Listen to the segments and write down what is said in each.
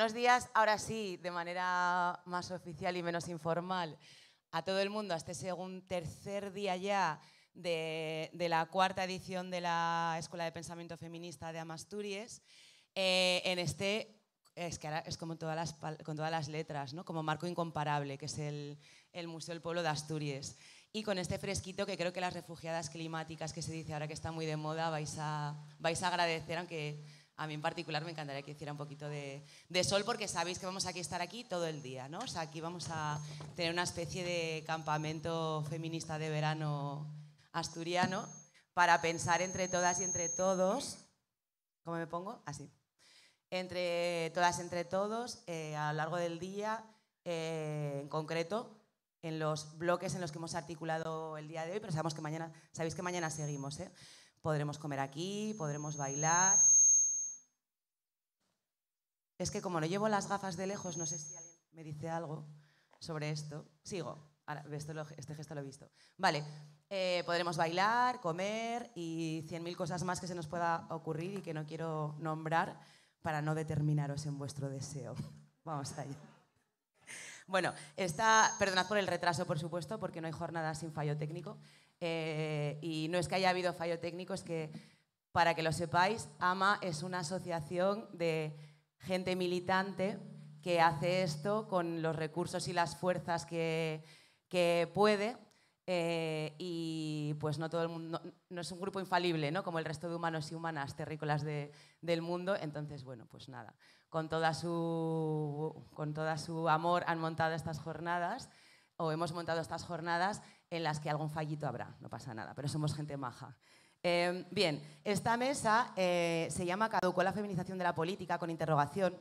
Buenos días, ahora sí, de manera más oficial y menos informal, a todo el mundo, a este segundo, tercer día ya de, la cuarta edición de la Escuela de Pensamiento Feminista de Amasturies. Eh, en este, es que ahora es como todas con todas las letras, ¿no? como marco incomparable, que es el, Museo del Pueblo de Asturias. Y con este fresquito que creo que las refugiadas climáticas que se dice ahora que está muy de moda vais a, vais a agradecer, aunque a mí en particular me encantaría que hiciera un poquito de, sol porque sabéis que vamos a estar aquí todo el día, ¿no? O sea, aquí vamos a tener una especie de campamento feminista de verano asturiano para pensar entre todas y entre todos, ¿cómo me pongo? Así. Entre todas, entre todos, eh, a lo largo del día, eh, en concreto, en los bloques en los que hemos articulado el día de hoy, pero sabemos que mañana, sabéis que mañana seguimos, ¿eh? Podremos comer aquí, podremos bailar, es que como no llevo las gafas de lejos, no sé si alguien me dice algo sobre esto. Sigo. este gesto lo he visto. Vale, eh, podremos bailar, comer y 100.000 cosas más que se nos pueda ocurrir y que no quiero nombrar para no determinaros en vuestro deseo. Vamos allá. Bueno, está, perdonad por el retraso, por supuesto, porque no hay jornada sin fallo técnico. Eh, y no es que haya habido fallo técnico, es que, para que lo sepáis, AMA es una asociación de gente militante que hace esto con los recursos y las fuerzas que, que puede. Eh, y pues no todo el mundo, no, es un grupo infalible, ¿no? Como el resto de humanos y humanas terrícolas del mundo. Entonces, bueno, pues nada, con toda su, con toda su amor han montado estas jornadas o hemos montado estas jornadas en las que algún fallito habrá, no pasa nada, pero somos gente maja. Em, bien, esta mesa eh, se llama Caducó la feminización de la política con interrogación.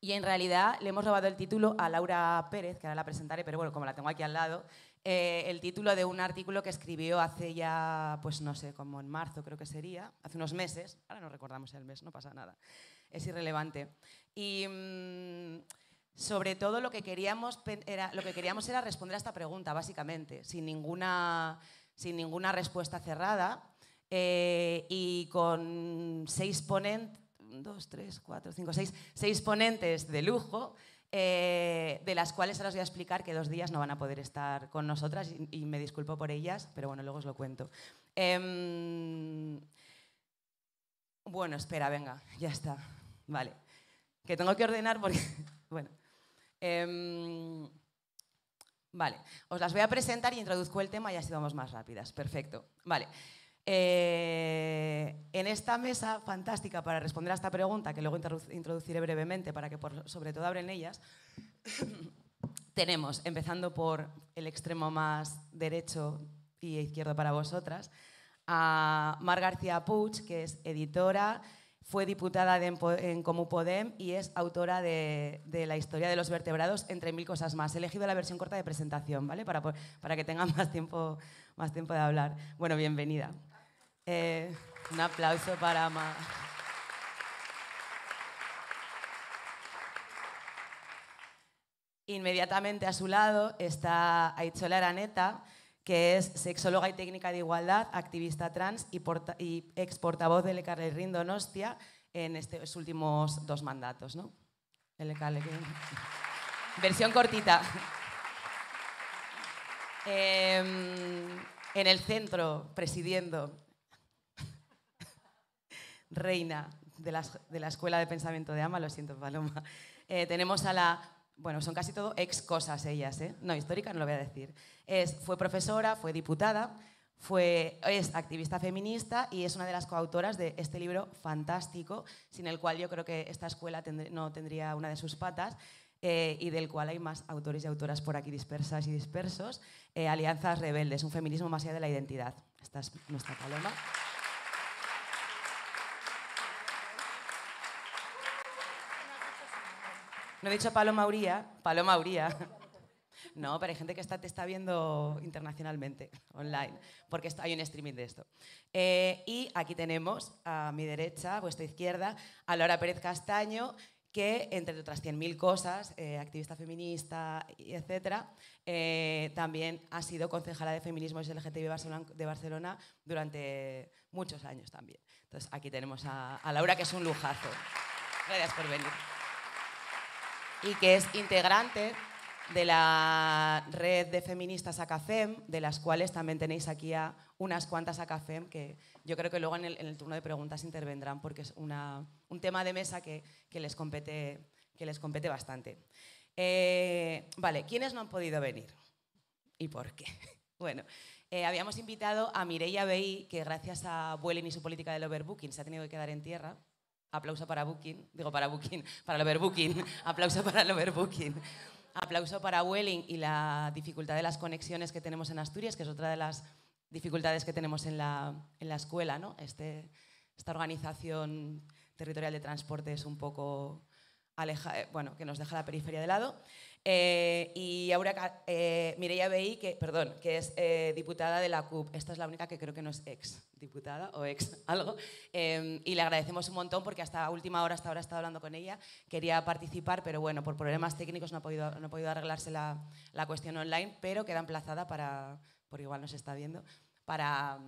Y en realidad le hemos robado el título a Laura Pérez, que ahora la presentaré, pero bueno, como la tengo aquí al lado, eh, el título de un artículo que escribió hace ya, pues no sé, como en marzo creo que sería, hace unos meses, ahora no recordamos el mes, no pasa nada, es irrelevante. Y mm, sobre todo lo que, queríamos era, lo que queríamos era responder a esta pregunta, básicamente, sin ninguna, sin ninguna respuesta cerrada, eh, y con seis ponentes, dos, tres, cuatro, cinco, seis, seis ponentes de lujo, eh, de las cuales ahora os voy a explicar que dos días no van a poder estar con nosotras y, me disculpo por ellas, pero bueno, luego os lo cuento. Em, bueno, espera, venga, ya está. Vale. Que tengo que ordenar porque... bueno. Em, vale, os las voy a presentar y introduzco el tema y así vamos más rápidas. Perfecto. Vale. Eh, en esta mesa fantástica para responder a esta pregunta, que luego introduciré brevemente para que sobre todo abren ellas, tenemos, empezando por el extremo más derecho y izquierdo para vosotras, a Mar García Puig, que es editora, fue diputada en Comú Podem y es autora de, La historia de los vertebrados, entre mil cosas más. He elegido la versión corta de presentación, ¿vale? Para, para que tengan más tiempo, más tiempo de hablar. Bueno, bienvenida. Eh, un aplauso para Ma. Inmediatamente a su lado está Aichola Araneta, que es sexóloga y técnica de igualdad, activista trans y, ex portavoz del Rindo Donostia en estos últimos dos mandatos. ¿no? Versión cortita. Em, en el centro, presidiendo reina de la, Escuela de Pensamiento de Ama, lo siento, Paloma. Eh, tenemos a la bueno, son casi todo ex cosas ellas, ¿eh? No, histórica no lo voy a decir. fue profesora, fue diputada, fue, es activista feminista y es una de las coautoras de este libro fantástico, sin el cual yo creo que esta escuela no tendría una de sus patas. Eh, y del cual hay más autores y autoras por aquí dispersas y dispersos, eh, Alianzas Rebeldes, un feminismo más allá de la identidad. Esta es nuestra paloma. No he dicho Paloma Uría, Paloma No, pero hay gente que está, te está viendo internacionalmente, online, porque hay un streaming de esto. Eh, y aquí tenemos a mi derecha, a vuestra izquierda, a Laura Pérez Castaño, que, entre otras 100.000 cosas, eh, activista feminista, etc., eh, también ha sido concejala de feminismo y LGTB de Barcelona durante muchos años también. Entonces, aquí tenemos a Laura, que es un lujazo. Gracias por venir y que es integrante de la red de feministas ACAFEM, de las cuales también tenéis aquí a unas cuantas ACAFEM que yo creo que luego en el, turno de preguntas intervendrán porque es un tema de mesa que, les, compete, que les compete bastante. Eh, vale, ¿quiénes no han podido venir? ¿Y por qué? bueno, eh, habíamos invitado a Mireia Bey, que gracias a Vuelen y su política del overbooking se ha tenido que quedar en tierra Aplauso para Booking, digo para Booking, para el overbooking, aplauso para el overbooking. Aplauso para Welling y la dificultad de las conexiones que tenemos en Asturias, que es otra de las dificultades que tenemos en la, en la escuela. ¿no? Este, esta organización territorial de transporte es un poco eh, bueno, que nos deja la periferia de lado. Eh, y Aura eh, Mireia Bey, que, perdón, que es diputada de la CUP. Esta es la única que creo que no es ex diputada o ex algo. Em, y le agradecemos un montón porque hasta última hora, hasta ahora he estado hablando con ella. Quería participar, pero bueno, por problemas técnicos no ha podido, no podido arreglarse la, cuestión online, pero queda emplazada para, por igual nos está viendo, para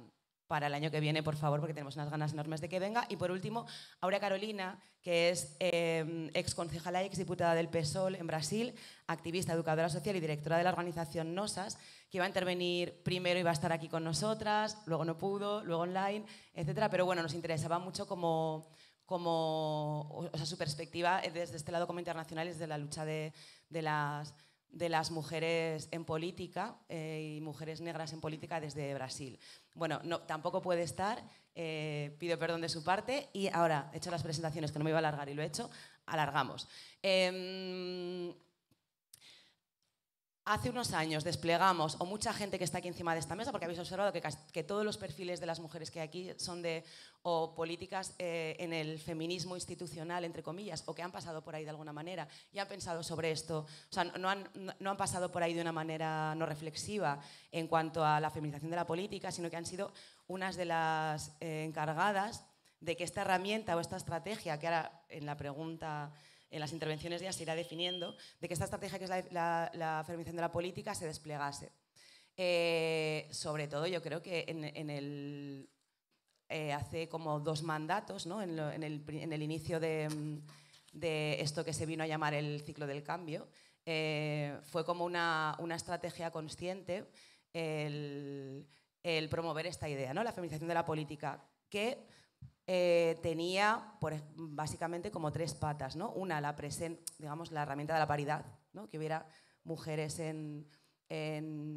para el año que viene, por favor, porque tenemos unas ganas enormes de que venga. Y por último, Aurea Carolina, que es em, ex concejala y ex diputada del PSOL en Brasil, activista, educadora social y directora de la organización NOSAS, que iba a intervenir primero y va a estar aquí con nosotras, luego no pudo, luego online, etc. Pero bueno, nos interesaba mucho como, como o su perspectiva desde este lado como internacional y desde la lucha de las de las mujeres en política eh, y mujeres negras en política desde Brasil. Bueno, no, tampoco puede estar, eh, pido perdón de su parte y ahora, he hecho las presentaciones que no me iba a alargar y lo he hecho, alargamos. Em, Hace unos años desplegamos, o mucha gente que está aquí encima de esta mesa, porque habéis observado que, todos los perfiles de las mujeres que hay aquí son de o políticas eh, en el feminismo institucional, entre comillas, o que han pasado por ahí de alguna manera y han pensado sobre esto, o sea, no han, pasado por ahí de una manera no reflexiva en cuanto a la feminización de la política, sino que han sido unas de las eh, encargadas de que esta herramienta o esta estrategia, que ahora en la pregunta en las intervenciones ya se irá definiendo, de que esta estrategia que es la, la, de la política se desplegase. Eh, sobre todo yo creo que en, el, eh, hace como dos mandatos, ¿no? en, el, inicio de, esto que se vino a llamar el ciclo del cambio, eh, fue como una, estrategia consciente el, el, promover esta idea, ¿no? la feminización de la política, que eh, tenía por, básicamente como tres patas. ¿no? Una, la digamos, la herramienta de la paridad, que hubiera mujeres en,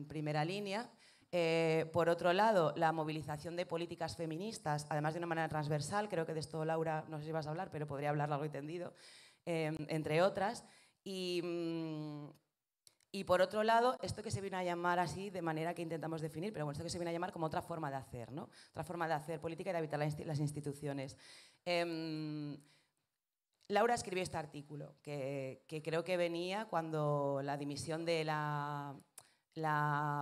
primera línea. Eh, por otro lado, la movilización de políticas feministas, además de una manera transversal, creo que de esto Laura, no sé si vas a hablar, pero podría hablar largo y tendido, eh, entre otras. Y. Mm, y por otro lado, esto que se viene a llamar así, de manera que intentamos definir, pero bueno, esto que se viene a llamar como otra forma de hacer, ¿no? Otra forma de hacer política y de habitar las instituciones. Em, Laura escribió este artículo, que, creo que venía cuando la dimisión de la,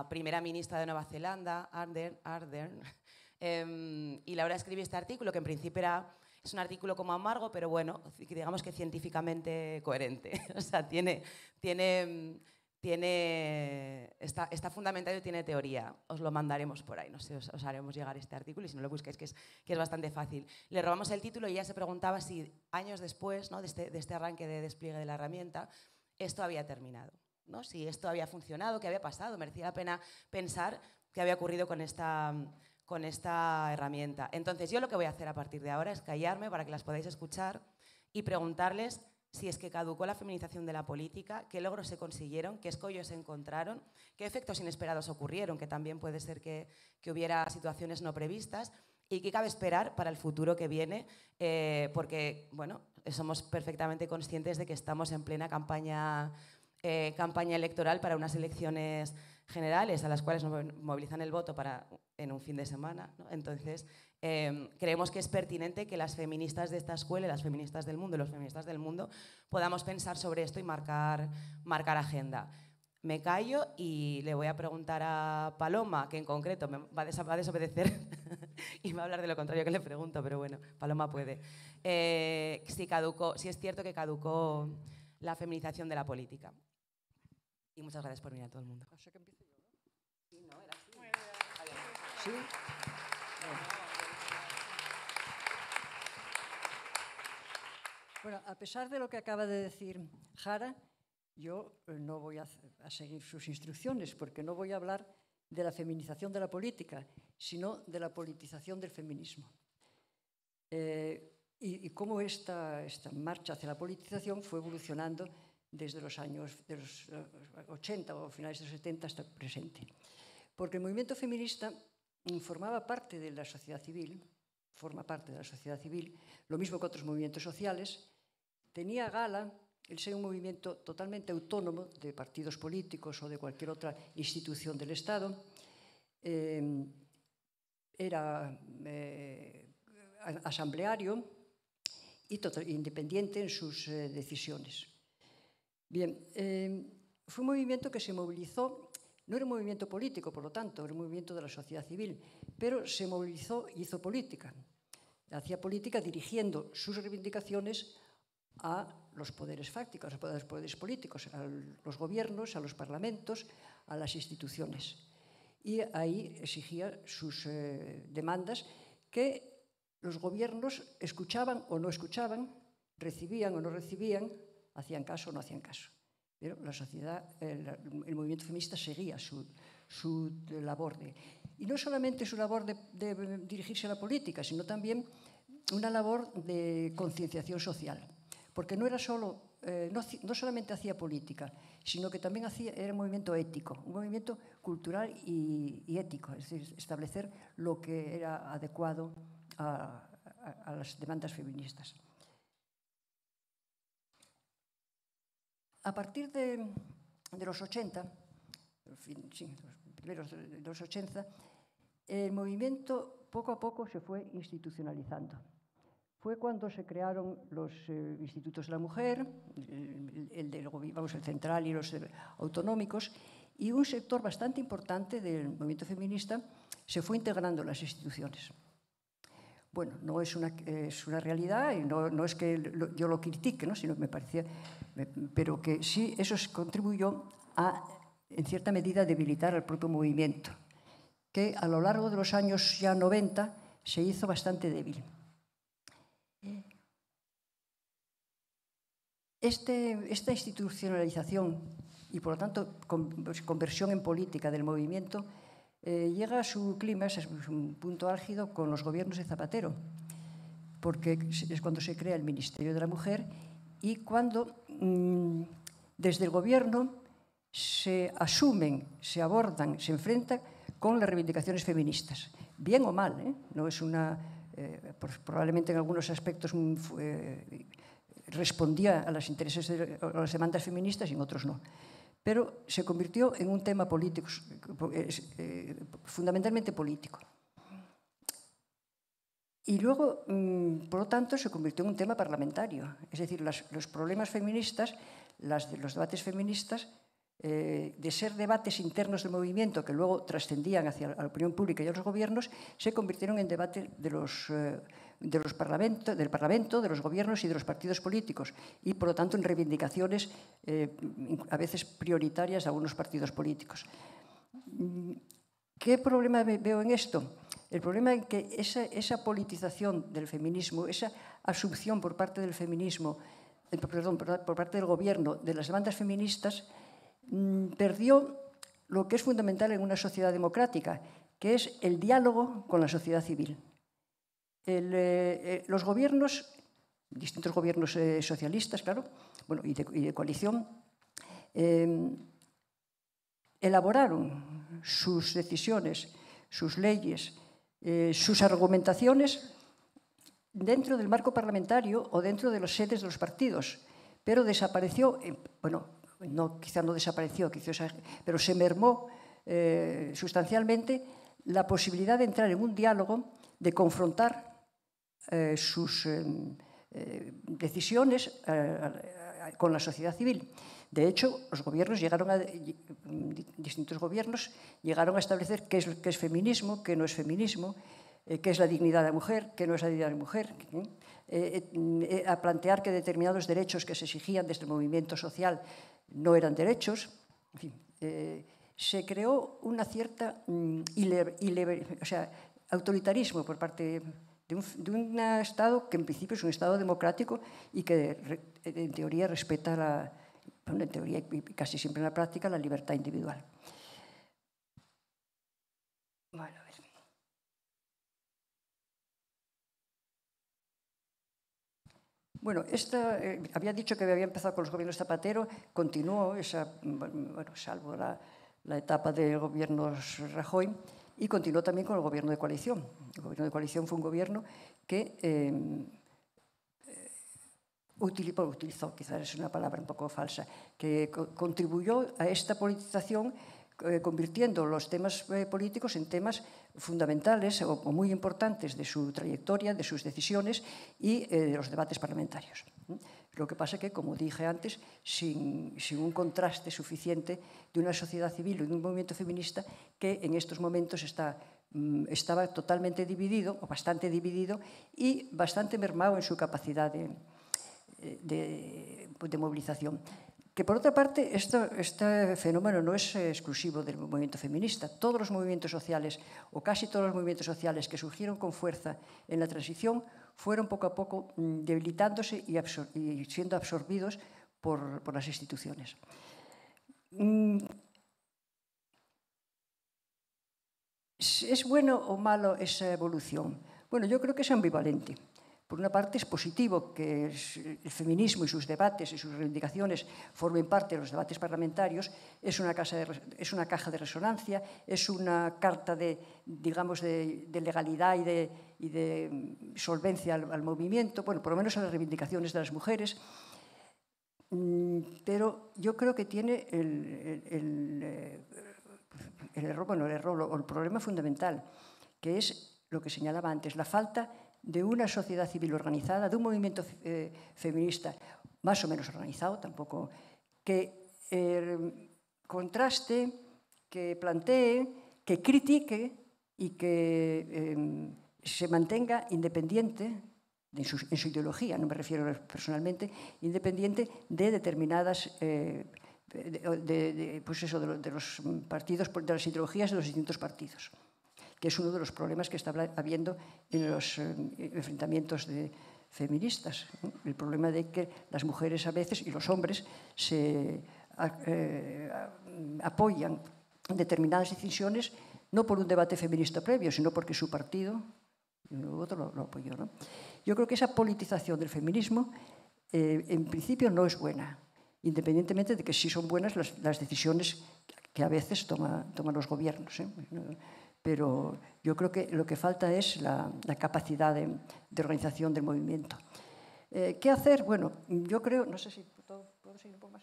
primera ministra de Nueva Zelanda, Ardern, Ardern em, y Laura escribió este artículo, que en principio era es un artículo como amargo, pero bueno, digamos que científicamente coherente. o sea, tiene, tiene tiene, está, está, fundamentado y tiene teoría. Os lo mandaremos por ahí, no sé, os, os haremos llegar este artículo y si no lo buscáis, que es, que es bastante fácil. Le robamos el título y ya se preguntaba si años después este, de, este, arranque de despliegue de la herramienta, esto había terminado, ¿no? si esto había funcionado, qué había pasado, merecía la pena pensar qué había ocurrido con esta, con esta herramienta. Entonces yo lo que voy a hacer a partir de ahora es callarme para que las podáis escuchar y preguntarles si es que caducó la feminización de la política, qué logros se consiguieron, qué escollos se encontraron, qué efectos inesperados ocurrieron, que también puede ser que, hubiera situaciones no previstas y qué cabe esperar para el futuro que viene, eh, porque bueno, somos perfectamente conscientes de que estamos en plena campaña, eh, campaña electoral para unas elecciones generales a las cuales nos movilizan el voto para, en un fin de semana. Entonces, Em, creemos que es pertinente que las feministas de esta escuela, las feministas del mundo y los feministas del mundo podamos pensar sobre esto y marcar, marcar agenda. Me callo y le voy a preguntar a Paloma, que en concreto me va, a desobedecer y me va a hablar de lo contrario que le pregunto, pero bueno, Paloma puede. Eh, si, caducó, si es cierto que caducó la feminización de la política. Y muchas gracias por venir a todo el mundo. ¿Sí? Bueno, a pesar de lo que acaba de decir Jara, yo eh, no voy a, seguir sus instrucciones porque no voy a hablar de la feminización de la política, sino de la politización del feminismo. Eh, y, cómo esta, marcha hacia la politización fue evolucionando desde los años los 80 eh, o finales de los 70 hasta el presente. Porque el movimiento feminista formaba parte de la sociedad civil, forma parte de la sociedad civil, lo mismo que otros movimientos sociales, tenía gala el ser un movimiento totalmente autónomo de partidos políticos o de cualquier otra institución del Estado. Eh, era eh, asambleario y tota, independiente en sus eh, decisiones. Bien, fue un movimiento que se movilizó, no era un movimiento político, por lo tanto, era un movimiento de la sociedad civil, pero se movilizó y hizo política. Hacía política dirigiendo sus reivindicaciones a los poderes fácticos, a los poderes políticos, a los gobiernos, a los parlamentos, a las instituciones. Y ahí exigía sus eh, demandas que los gobiernos escuchaban o no escuchaban, recibían o no recibían, hacían caso o no hacían caso. Pero la sociedad, el, movimiento feminista seguía su, su labor de... Y no solamente su labor de dirigirse a la política, sino también una labor de concienciación social porque no era eh, no, solamente hacía política, sino que también era un movimiento ético, un movimiento cultural y, ético, es decir, establecer lo que era adecuado a, las demandas feministas. A partir de, los 80, fin, de los 80, el movimiento poco a poco se fue institucionalizando fue cuando se crearon los eh, institutos de la mujer, el, vamos, el central y los eh, autonómicos, y un sector bastante importante del movimiento feminista se fue integrando en las instituciones. Bueno, no es una, es una realidad y no, es que yo lo critique, ¿no? sino me parecía, pero que sí, eso contribuyó a, en cierta medida, debilitar al propio movimiento, que a lo largo de los años ya 90 se hizo bastante débil. Este, esta institucionalización y, por lo tanto, pues, conversión en política del movimiento eh, llega a su clima, es un punto álgido, con los gobiernos de Zapatero, porque es cuando se crea el Ministerio de la Mujer y cuando mm, desde el gobierno se asumen, se abordan, se enfrentan con las reivindicaciones feministas. Bien o mal, ¿eh? no es una, eh, pues, probablemente en algunos aspectos respondía a, las intereses las demandas feministas y en otros no. Pero se convirtió en un tema político, eh, fundamentalmente político. Y luego, mm, por lo tanto, se convirtió en un tema parlamentario. Es decir, los problemas feministas, los debates feministas, eh, de ser debates internos del movimiento que luego trascendían hacia la opinión pública y a los gobiernos, se convirtieron en debate de los... Eh, los del Parlamento, de los gobiernos y de los partidos políticos, y por lo tanto en reivindicaciones eh, a veces prioritarias a algunos partidos políticos. ¿Qué problema veo en esto? El problema es que esa, politización del feminismo, esa asunción por parte del feminismo, eh, por parte del gobierno de las demandas feministas, mm, perdió lo que es fundamental en una sociedad democrática, que es el diálogo con la sociedad civil. Eh, eh, los gobiernos, distintos gobiernos eh, socialistas, claro, bueno, y, de, coalición, em, elaboraron sus decisiones, sus leyes, sus argumentaciones dentro del marco parlamentario o dentro de las sedes de los partidos, pero desapareció, bueno, no, quizá no desapareció, quizá, pero se mermó sustancialmente la posibilidad de entrar en un diálogo, de confrontar eh, sus eh, eh, decisiones con la sociedad civil. De hecho, los gobiernos llegaron a, distintos gobiernos llegaron a establecer qué es, feminismo, qué no es feminismo, qué es la dignidad de la mujer, qué no es la dignidad de la mujer, a plantear que determinados derechos que se exigían desde el movimiento social no eran derechos. se creó una cierta mm, autoritarismo por parte de un, Estado que en principio es un Estado democrático y que en teoría respeta, la, en teoría y casi siempre en la práctica, la libertad individual. Bueno, eh, había dicho que había empezado con los gobiernos Zapatero, continuó esa, bueno, salvo la, la etapa de gobiernos Rajoy, y continuó también con el gobierno de coalición. El gobierno de coalición fue un gobierno que em, eh, utilizó, quizás es una palabra un poco falsa, que contribuyó a esta politización eh, convirtiendo los temas eh, políticos en temas fundamentales o, muy importantes de su trayectoria, de sus decisiones y de los debates parlamentarios. Lo que pasa es que, como dije antes, sin, un contraste suficiente de una sociedad civil o de un movimiento feminista que en estos momentos está mm, estaba totalmente dividido, o bastante dividido, y bastante mermado en su capacidad de, pues, movilización. Que por otra parte, este fenómeno no es exclusivo del movimiento feminista. Todos los movimientos sociales, o casi todos los movimientos sociales que surgieron con fuerza en la transición, fueron poco a poco mm, debilitándose y, siendo absorbidos por, las instituciones. Mm. ¿Es bueno o malo esa evolución? Bueno, yo creo que es ambivalente. Por una parte es positivo que el feminismo y sus debates y sus reivindicaciones formen parte de los debates parlamentarios, es una, caja de resonancia, es una carta de, digamos, de legalidad y de, y de solvencia al, movimiento, bueno, por lo menos a las reivindicaciones de las mujeres, mm, pero yo creo que tiene el, eh, el, error, bueno, el error o el problema fundamental, que es lo que señalaba antes, la falta de una sociedad civil organizada, de un movimiento eh, feminista más o menos organizado, tampoco, que eh, contraste, que plantee, que critique y que em, se mantenga independiente en su, ideología, no me refiero personalmente, independiente de determinadas... Eh, de, pues eso, de, los partidos, de las ideologías de los distintos partidos, que es uno de los problemas que está habiendo en los eh, enfrentamientos de feministas. El problema de que las mujeres a veces y los hombres se eh, apoyan determinadas decisiones no por un debate feminista previo, sino porque su partido yo creo que esa politización del feminismo eh, en principio no es buena, independientemente de que sí son buenas las, decisiones que a veces toman los gobiernos. ¿eh? Pero yo creo que lo que falta es la, capacidad de, organización del movimiento. Eh, ¿Qué hacer? Bueno, yo creo, no sé si puedo, ¿puedo seguir un poco más.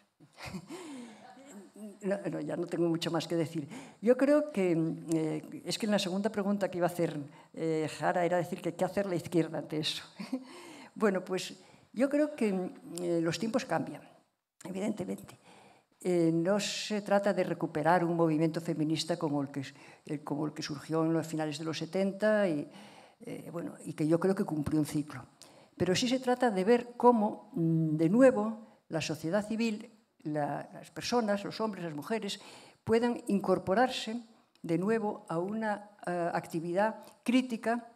No, ya no tengo mucho más que decir. Yo creo que mm, eh, es que en la segunda pregunta que iba a hacer eh, Jara era decir que qué hacer la izquierda ante eso. bueno, pues yo creo que mm, eh, los tiempos cambian, evidentemente. no se trata de recuperar un movimiento feminista como el que, como el que surgió en los finales de los 70 y, bueno, y que yo creo que cumplió un ciclo. Pero sí se trata de ver cómo, mm, de nuevo, la sociedad civil las personas, los hombres, las mujeres, puedan incorporarse de nuevo a una eh, actividad crítica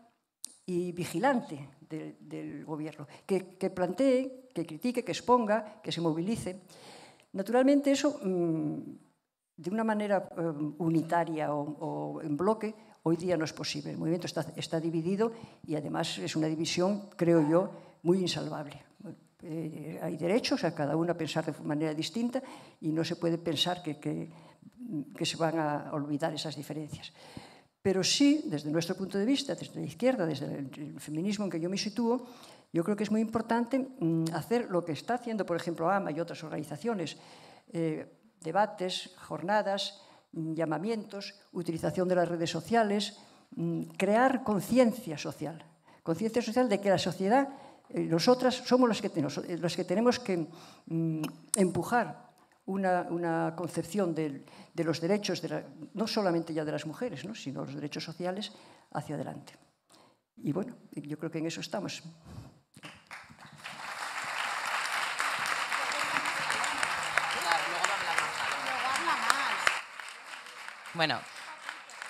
y vigilante del gobierno, que, plantee, que critique, que exponga, que se movilice. Naturalmente eso, mm, de una manera eh, unitaria o, en bloque, hoy día no es posible. El movimiento está dividido y además es una división, creo yo, muy insalvable. Eh, hay derechos, a cada uno a pensar de manera distinta y no se puede pensar que, se van a olvidar esas diferencias. Pero sí, desde nuestro punto de vista, desde la izquierda, desde el feminismo en que yo me sitúo, yo creo que es muy importante mm, hacer lo que está haciendo, por ejemplo, AMA y otras organizaciones, eh, debates, jornadas, mm, llamamientos, utilización de las redes sociales, mm, crear conciencia social, conciencia social de que la sociedad eh, nosotras somos las que, eh, tenemos, que mm, empujar una, concepción de los derechos, de no solamente ya de las mujeres, sino los derechos sociales, hacia adelante. Y bueno, yo creo que en eso estamos. Bueno,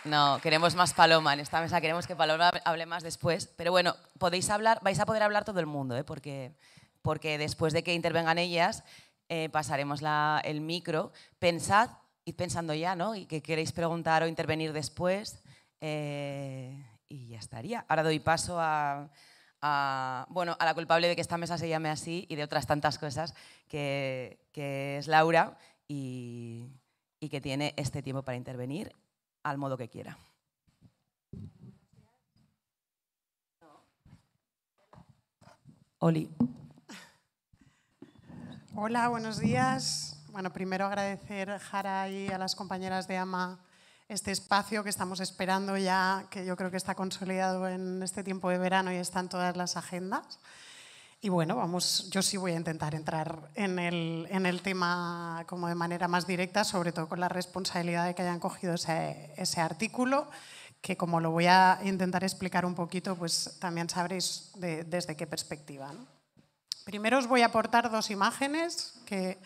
no, queremos más Paloma en esta mesa, queremos que Paloma hable más después. Pero bueno, podéis hablar, vais a poder hablar todo el mundo, ¿eh? porque, porque después de que intervengan ellas, eh, pasaremos el micro. Pensad, id pensando ya, ¿no? Y que queréis preguntar o intervenir después. Eh, y ya estaría. Ahora doy paso a, bueno, a la culpable de que esta mesa se llame así y de otras tantas cosas, que, es Laura y que tiene este tiempo para intervenir al modo que quiera. Oli. Hola, buenos días. Bueno, primero agradecer, Jara, y a las compañeras de AMA este espacio que estamos esperando ya, que yo creo que está consolidado en este tiempo de verano y están todas las agendas. Y bueno, vamos, yo sí voy a intentar entrar en el, tema como de manera más directa, sobre todo con la responsabilidad de que hayan cogido ese, artículo, que como lo voy a intentar explicar un poquito, pues también sabréis desde qué perspectiva. Primero os voy a aportar dos imágenes que,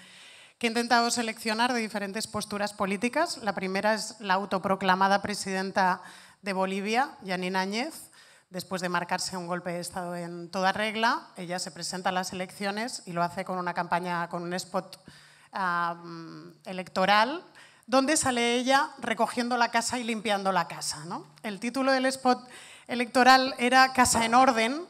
que he intentado seleccionar de diferentes posturas políticas. La primera es la autoproclamada presidenta de Bolivia, yanina Áñez, Después de marcarse un golpe de Estado en toda regla, ella se presenta a las elecciones y lo hace con una campaña, con un spot electoral, donde sale ella recogiendo la casa y limpiando la casa. El título del spot electoral era Casa en Orden.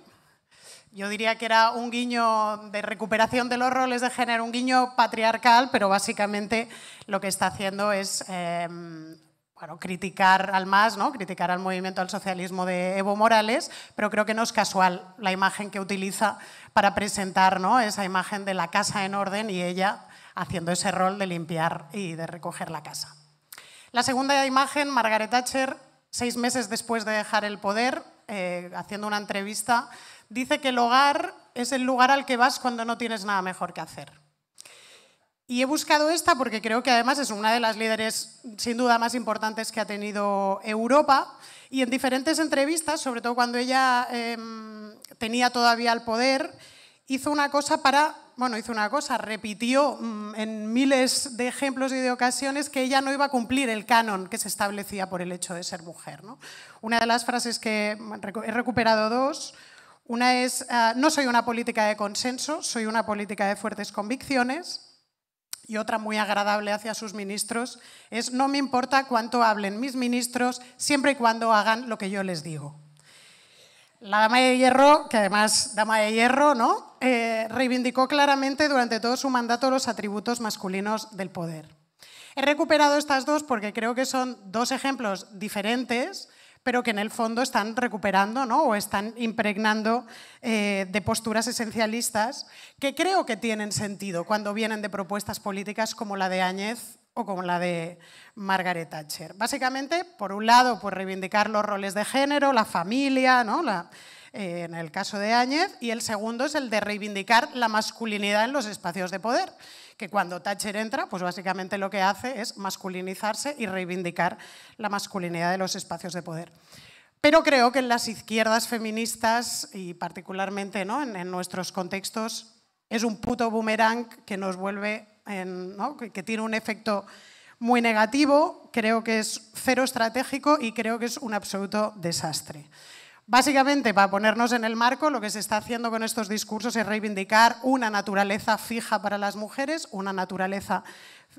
Yo diría que era un guiño de recuperación de los roles de género, un guiño patriarcal, pero básicamente lo que está haciendo es em, bueno, criticar al MAS, ¿no? criticar al movimiento al socialismo de Evo Morales, pero creo que no es casual la imagen que utiliza para presentar ¿no? esa imagen de la casa en orden y ella haciendo ese rol de limpiar y de recoger la casa. La segunda imagen, Margaret Thatcher, seis meses después de dejar el poder, eh, haciendo una entrevista, dice que el hogar es el lugar al que vas cuando no tienes nada mejor que hacer. Y he buscado esta porque creo que además es una de las líderes sin duda más importantes que ha tenido Europa. Y en diferentes entrevistas, sobre todo cuando ella em, tenía todavía el poder, hizo una cosa para, bueno, hizo una cosa, repitió mm, en miles de ejemplos y de ocasiones que ella no iba a cumplir el canon que se establecía por el hecho de ser mujer. ¿no? Una de las frases que mm, he recuperado dos, una es, ah, no soy una política de consenso, soy una política de fuertes convicciones y otra muy agradable hacia sus ministros es no me importa cuánto hablen mis ministros siempre y cuando hagan lo que yo les digo. La dama de hierro, que además dama de hierro, ¿no? Eh, reivindicó claramente durante todo su mandato los atributos masculinos del poder. He recuperado estas dos porque creo que son dos ejemplos diferentes pero que en el fondo están recuperando ¿no? o están impregnando eh, de posturas esencialistas que creo que tienen sentido cuando vienen de propuestas políticas como la de Áñez o como la de Margaret Thatcher. Básicamente, por un lado, pues reivindicar los roles de género, la familia, eh, en el caso de Áñez, y el segundo es el de reivindicar la masculinidad en los espacios de poder que cuando Thatcher entra, pues básicamente lo que hace es masculinizarse y reivindicar la masculinidad de los espacios de poder. Pero creo que en las izquierdas feministas y particularmente ¿no? en, nuestros contextos es un puto boomerang que nos vuelve, que tiene un efecto muy negativo, creo que es cero estratégico y creo que es un absoluto desastre. Básicamente, para ponernos en el marco, lo que se está haciendo con estos discursos es reivindicar una naturaleza fija para las mujeres, una naturaleza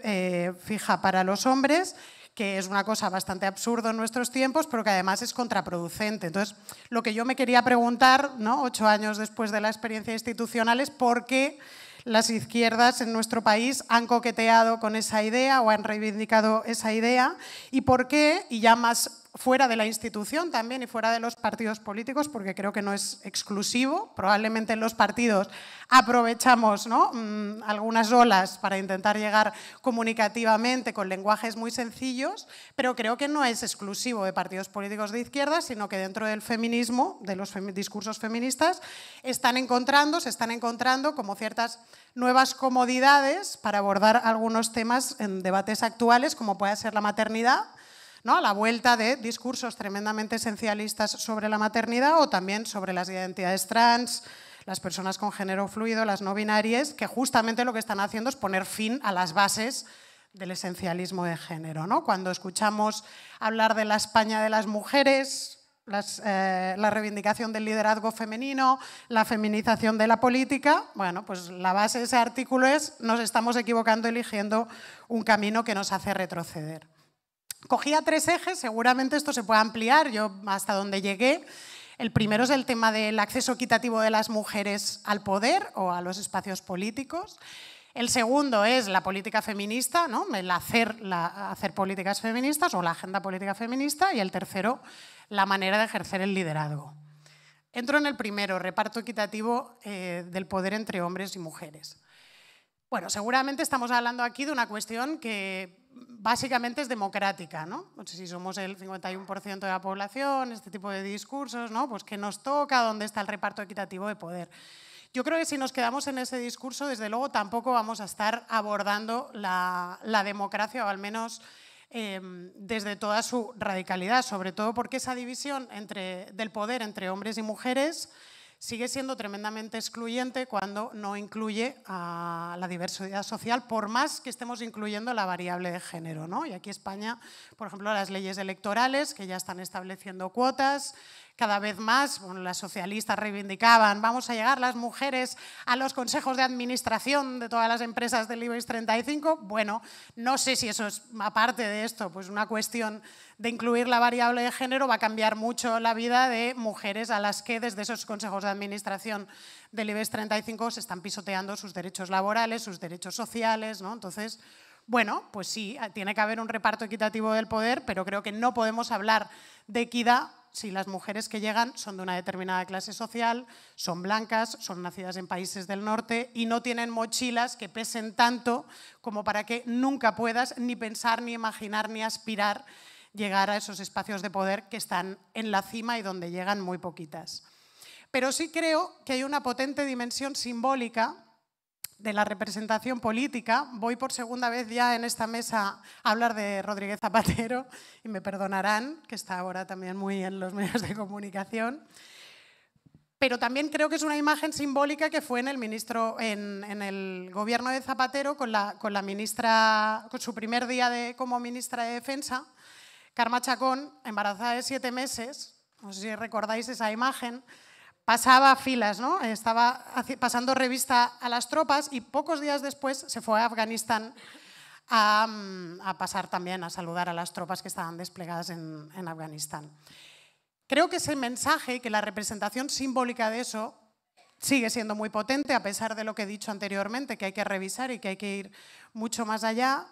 eh, fija para los hombres, que es una cosa bastante absurda en nuestros tiempos, pero que además es contraproducente. Entonces, lo que yo me quería preguntar, ¿no? ocho años después de la experiencia institucional, es por qué las izquierdas en nuestro país han coqueteado con esa idea o han reivindicado esa idea y por qué, y ya más fuera de la institución también y fuera de los partidos políticos, porque creo que no es exclusivo. Probablemente en los partidos aprovechamos mm, algunas olas para intentar llegar comunicativamente con lenguajes muy sencillos, pero creo que no es exclusivo de partidos políticos de izquierda, sino que dentro del feminismo, de los discursos feministas, están encontrando, se están encontrando como ciertas nuevas comodidades para abordar algunos temas en debates actuales, como puede ser la maternidad a la vuelta de discursos tremendamente esencialistas sobre la maternidad o también sobre las identidades trans, las personas con género fluido, las no binarias, que justamente lo que están haciendo es poner fin a las bases del esencialismo de género. Cuando escuchamos hablar de la España de las mujeres, eh, la reivindicación del liderazgo femenino, la feminización de la política, bueno, pues la base de ese artículo es nos estamos equivocando eligiendo un camino que nos hace retroceder. Cogía tres ejes, seguramente esto se puede ampliar, yo hasta donde llegué. El primero es el tema del acceso equitativo de las mujeres al poder o a los espacios políticos. El segundo es la política feminista, ¿no? el hacer, políticas feministas o la agenda política feminista. Y el tercero, la manera de ejercer el liderazgo. Entro en el primero, reparto equitativo eh, del poder entre hombres y mujeres. Bueno, seguramente estamos hablando aquí de una cuestión que básicamente es democrática, ¿no? Si somos el 51% de la población, este tipo de discursos, ¿no? Pues que nos toca, dónde está el reparto equitativo de poder. Yo creo que si nos quedamos en ese discurso, desde luego tampoco vamos a estar abordando la, democracia, o al menos em, desde toda su radicalidad, sobre todo porque esa división del poder entre hombres y mujeres sigue siendo tremendamente excluyente cuando no incluye a la diversidad social, por más que estemos incluyendo la variable de género. ¿no? Y aquí España, por ejemplo, las leyes electorales, que ya están estableciendo cuotas, cada vez más, las socialistas reivindicaban, vamos a llegar las mujeres a los consejos de administración de todas las empresas del IBEX 35. Bueno, no sé si eso es, aparte de esto, pues una cuestión de incluir la variable de género va a cambiar mucho la vida de mujeres a las que desde esos consejos de administración del IBEX 35 se están pisoteando sus derechos laborales, sus derechos sociales, ¿no? Entonces, bueno, pues sí, tiene que haber un reparto equitativo del poder, pero creo que no podemos hablar de equidad si las mujeres que llegan son de una determinada clase social, son blancas, son nacidas en países del norte y no tienen mochilas que pesen tanto como para que nunca puedas ni pensar, ni imaginar, ni aspirar llegar a esos espacios de poder que están en la cima y donde llegan muy poquitas. Pero sí creo que hay una potente dimensión simbólica de la representación política. Voy por segunda vez ya en esta mesa a hablar de Rodríguez Zapatero y me perdonarán, que está ahora también muy en los medios de comunicación. Pero también creo que es una imagen simbólica que fue en el, ministro, en, el gobierno de Zapatero con, la, ministra, con su primer día de, como ministra de Defensa, Carma Chacón, embarazada de siete meses. No sé si recordáis esa imagen pasaba filas, ¿no? Estaba pasando revista a las tropas y pocos días después se fue a Afganistán a, mm, pasar también a saludar a las tropas que estaban desplegadas en, Afganistán. Creo que ese mensaje, y que la representación simbólica de eso sigue siendo muy potente, a pesar de lo que he dicho anteriormente, que hay que revisar y que hay que ir mucho más allá,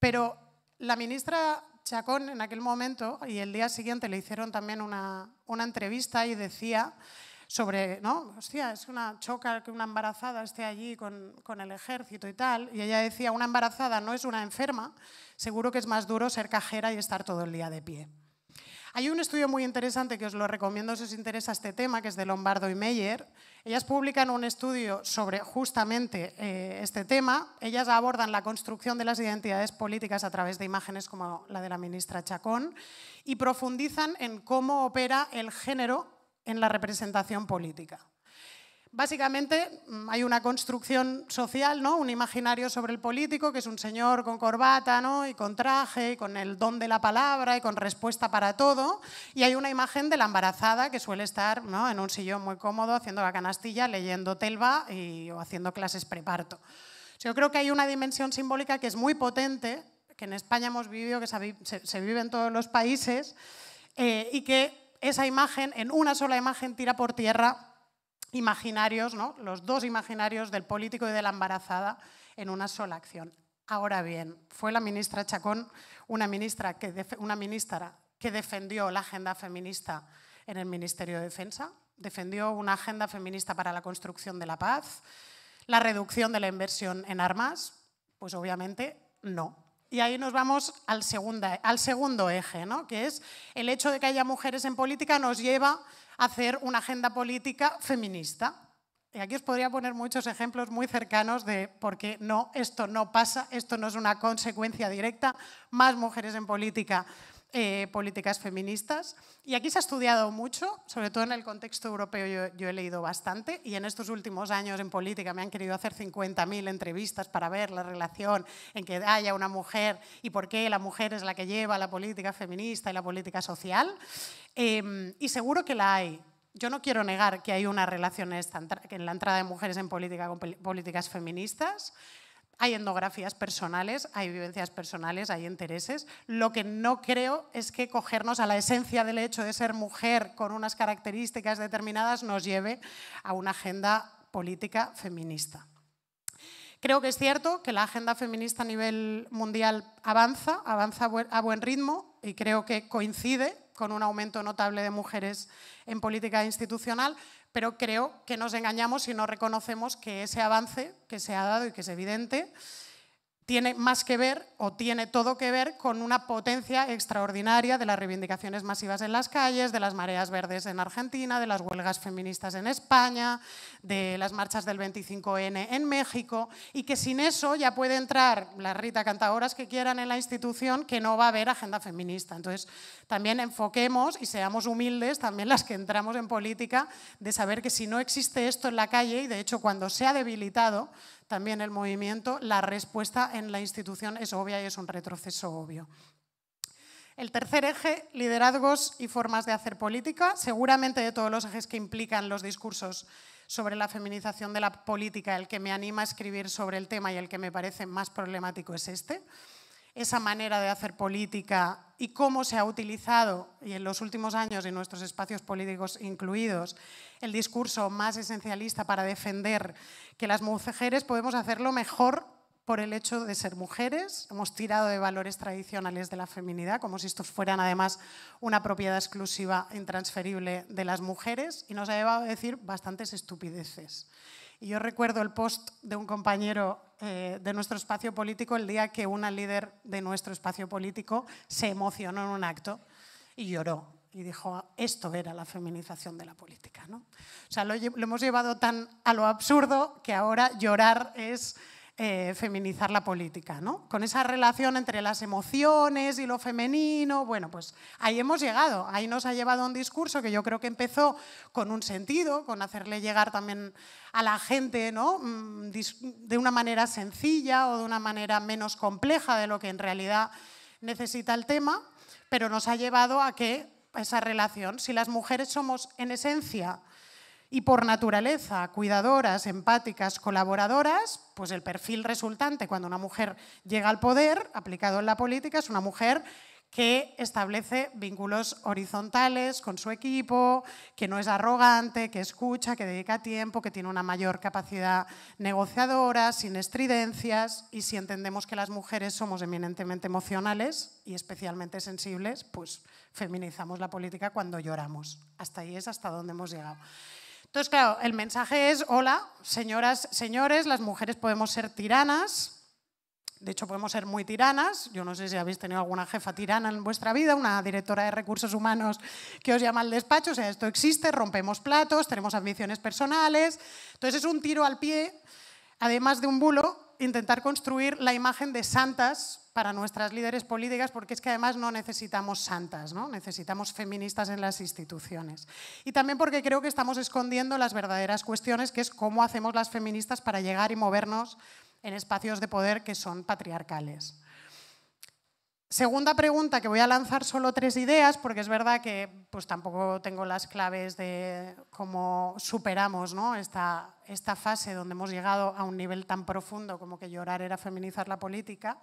pero la ministra Chacón en aquel momento y el día siguiente le hicieron también una, una entrevista y decía sobre, ¿no? Hostia, es una choca que una embarazada esté allí con, el ejército y tal. Y ella decía, una embarazada no es una enferma, seguro que es más duro ser cajera y estar todo el día de pie. Hay un estudio muy interesante que os lo recomiendo si os interesa este tema, que es de Lombardo y Meyer. Ellas publican un estudio sobre justamente eh, este tema. Ellas abordan la construcción de las identidades políticas a través de imágenes como la de la ministra Chacón y profundizan en cómo opera el género en la representación política. Básicamente mm, hay una construcción social, ¿no? un imaginario sobre el político, que es un señor con corbata ¿no? y con traje, con el don de la palabra y con respuesta para todo. Y hay una imagen de la embarazada que suele estar en un sillón muy cómodo haciendo la canastilla, leyendo telva y, o haciendo clases preparto. Yo creo que hay una dimensión simbólica que es muy potente, que en España hemos vivido, que se vive en todos los países, eh, y que esa imagen, en una sola imagen, tira por tierra imaginarios, ¿no? los dos imaginarios del político y de la embarazada en una sola acción. Ahora bien, fue la ministra Chacón una ministra que, una ministra que defendió la agenda feminista en el Ministerio de Defensa, defendió una agenda feminista para la construcción de la paz, la reducción de la inversión en armas, pues obviamente no. Y ahí nos vamos al, al segundo eje, ¿no? que es el hecho de que haya mujeres en política nos lleva a hacer una agenda política feminista. Y aquí os podría poner muchos ejemplos muy cercanos de por qué no, esto no pasa, esto no es una consecuencia directa, más mujeres en política eh, políticas feministas. Y aquí se ha estudiado mucho, sobre todo en el contexto europeo yo, he leído bastante y en estos últimos años en política me han querido hacer 50.000 entrevistas para ver la relación en que haya una mujer y por qué la mujer es la que lleva la política feminista y la política social. Em, y seguro que la hay, yo no quiero negar que hay una relación en la entrada de mujeres en política con políticas feministas, hay endografías personales, hay vivencias personales, hay intereses. Lo que no creo es que cogernos a la esencia del hecho de ser mujer con unas características determinadas nos lleve a una agenda política feminista. Creo que es cierto que la agenda feminista a nivel mundial avanza, avanza a buen ritmo y creo que coincide con un aumento notable de mujeres en política institucional, pero creo que nos engañamos si no reconocemos que ese avance que se ha dado y que es evidente tiene más que ver o tiene todo que ver con una potencia extraordinaria de las reivindicaciones masivas en las calles, de las mareas verdes en Argentina, de las huelgas feministas en España, de las marchas del 25N en México, y que sin eso ya puede entrar la Rita Cantadoras que quieran en la institución, que no va a haber agenda feminista. Entonces, también enfoquemos y seamos humildes, también las que entramos en política, de saber que si no existe esto en la calle, y de hecho cuando se ha debilitado, también el movimiento, la respuesta en la institución es obvia y es un retroceso obvio. El tercer eje, liderazgos y formas de hacer política, seguramente de todos los ejes que implican los discursos sobre la feminización de la política, el que me anima a escribir sobre el tema y el que me parece más problemático es este esa manera de hacer política y cómo se ha utilizado, y en los últimos años en nuestros espacios políticos incluidos, el discurso más esencialista para defender que las mujeres podemos hacerlo mejor por el hecho de ser mujeres. Hemos tirado de valores tradicionales de la feminidad, como si esto fueran además una propiedad exclusiva e intransferible de las mujeres, y nos ha llevado a decir bastantes estupideces. Y yo recuerdo el post de un compañero eh, de nuestro espacio político el día que una líder de nuestro espacio político se emocionó en un acto y lloró y dijo, esto era la feminización de la política. ¿no? O sea, lo hemos llevado tan a lo absurdo que ahora llorar es eh, feminizar la política, ¿no? Con esa relación entre las emociones y lo femenino, bueno, pues ahí hemos llegado, ahí nos ha llevado un discurso que yo creo que empezó con un sentido, con hacerle llegar también a la gente, ¿no? Mm, de una manera sencilla o de una manera menos compleja de lo que en realidad necesita el tema, pero nos ha llevado a que esa relación, si las mujeres somos en esencia y por naturaleza cuidadoras, empáticas, colaboradoras, pues el perfil resultante cuando una mujer llega al poder, aplicado en la política, es una mujer que establece vínculos horizontales con su equipo, que no es arrogante, que escucha, que dedica tiempo, que tiene una mayor capacidad negociadora, sin estridencias, y si entendemos que las mujeres somos eminentemente emocionales y especialmente sensibles, pues feminizamos la política cuando lloramos. Hasta ahí es hasta donde hemos llegado. Entonces, claro, el mensaje es, hola, señoras, señores, las mujeres podemos ser tiranas, de hecho podemos ser muy tiranas, yo no sé si habéis tenido alguna jefa tirana en vuestra vida, una directora de recursos humanos que os llama al despacho, o sea, esto existe, rompemos platos, tenemos ambiciones personales, entonces es un tiro al pie, además de un bulo, intentar construir la imagen de santas para nuestras líderes políticas, porque es que además no necesitamos santas, ¿no? necesitamos feministas en las instituciones. Y también porque creo que estamos escondiendo las verdaderas cuestiones, que es cómo hacemos las feministas para llegar y movernos en espacios de poder que son patriarcales. Segunda pregunta, que voy a lanzar solo tres ideas, porque es verdad que pues, tampoco tengo las claves de cómo superamos ¿no? esta, esta fase donde hemos llegado a un nivel tan profundo como que llorar era feminizar la política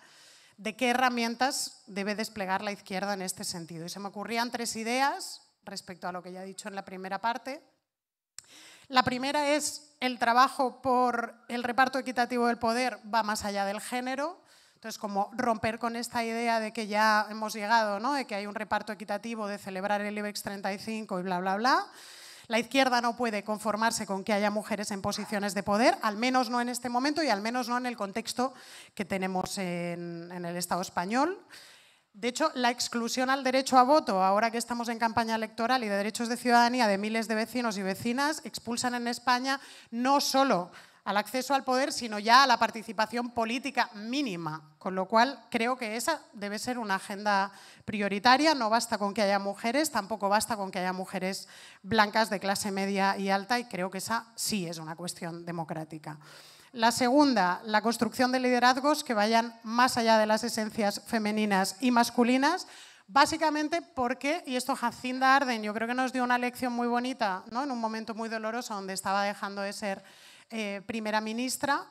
de qué herramientas debe desplegar la izquierda en este sentido. Y se me ocurrían tres ideas respecto a lo que ya he dicho en la primera parte. La primera es el trabajo por el reparto equitativo del poder va más allá del género. Entonces, como romper con esta idea de que ya hemos llegado, ¿no? de que hay un reparto equitativo, de celebrar el IBEX 35 y bla, bla, bla. La izquierda no puede conformarse con que haya mujeres en posiciones de poder, al menos no en este momento y al menos no en el contexto que tenemos en, el Estado español. De hecho, la exclusión al derecho a voto, ahora que estamos en campaña electoral y de derechos de ciudadanía de miles de vecinos y vecinas, expulsan en España no solo al acceso al poder, sino ya a la participación política mínima. Con lo cual, creo que esa debe ser una agenda prioritaria. No basta con que haya mujeres, tampoco basta con que haya mujeres blancas de clase media y alta, y creo que esa sí es una cuestión democrática. La segunda, la construcción de liderazgos que vayan más allá de las esencias femeninas y masculinas, Básicamente porque, y esto Jacinda Arden yo creo que nos dio una lección muy bonita, ¿no? en un momento muy doloroso donde estaba dejando de ser eh, primera ministra.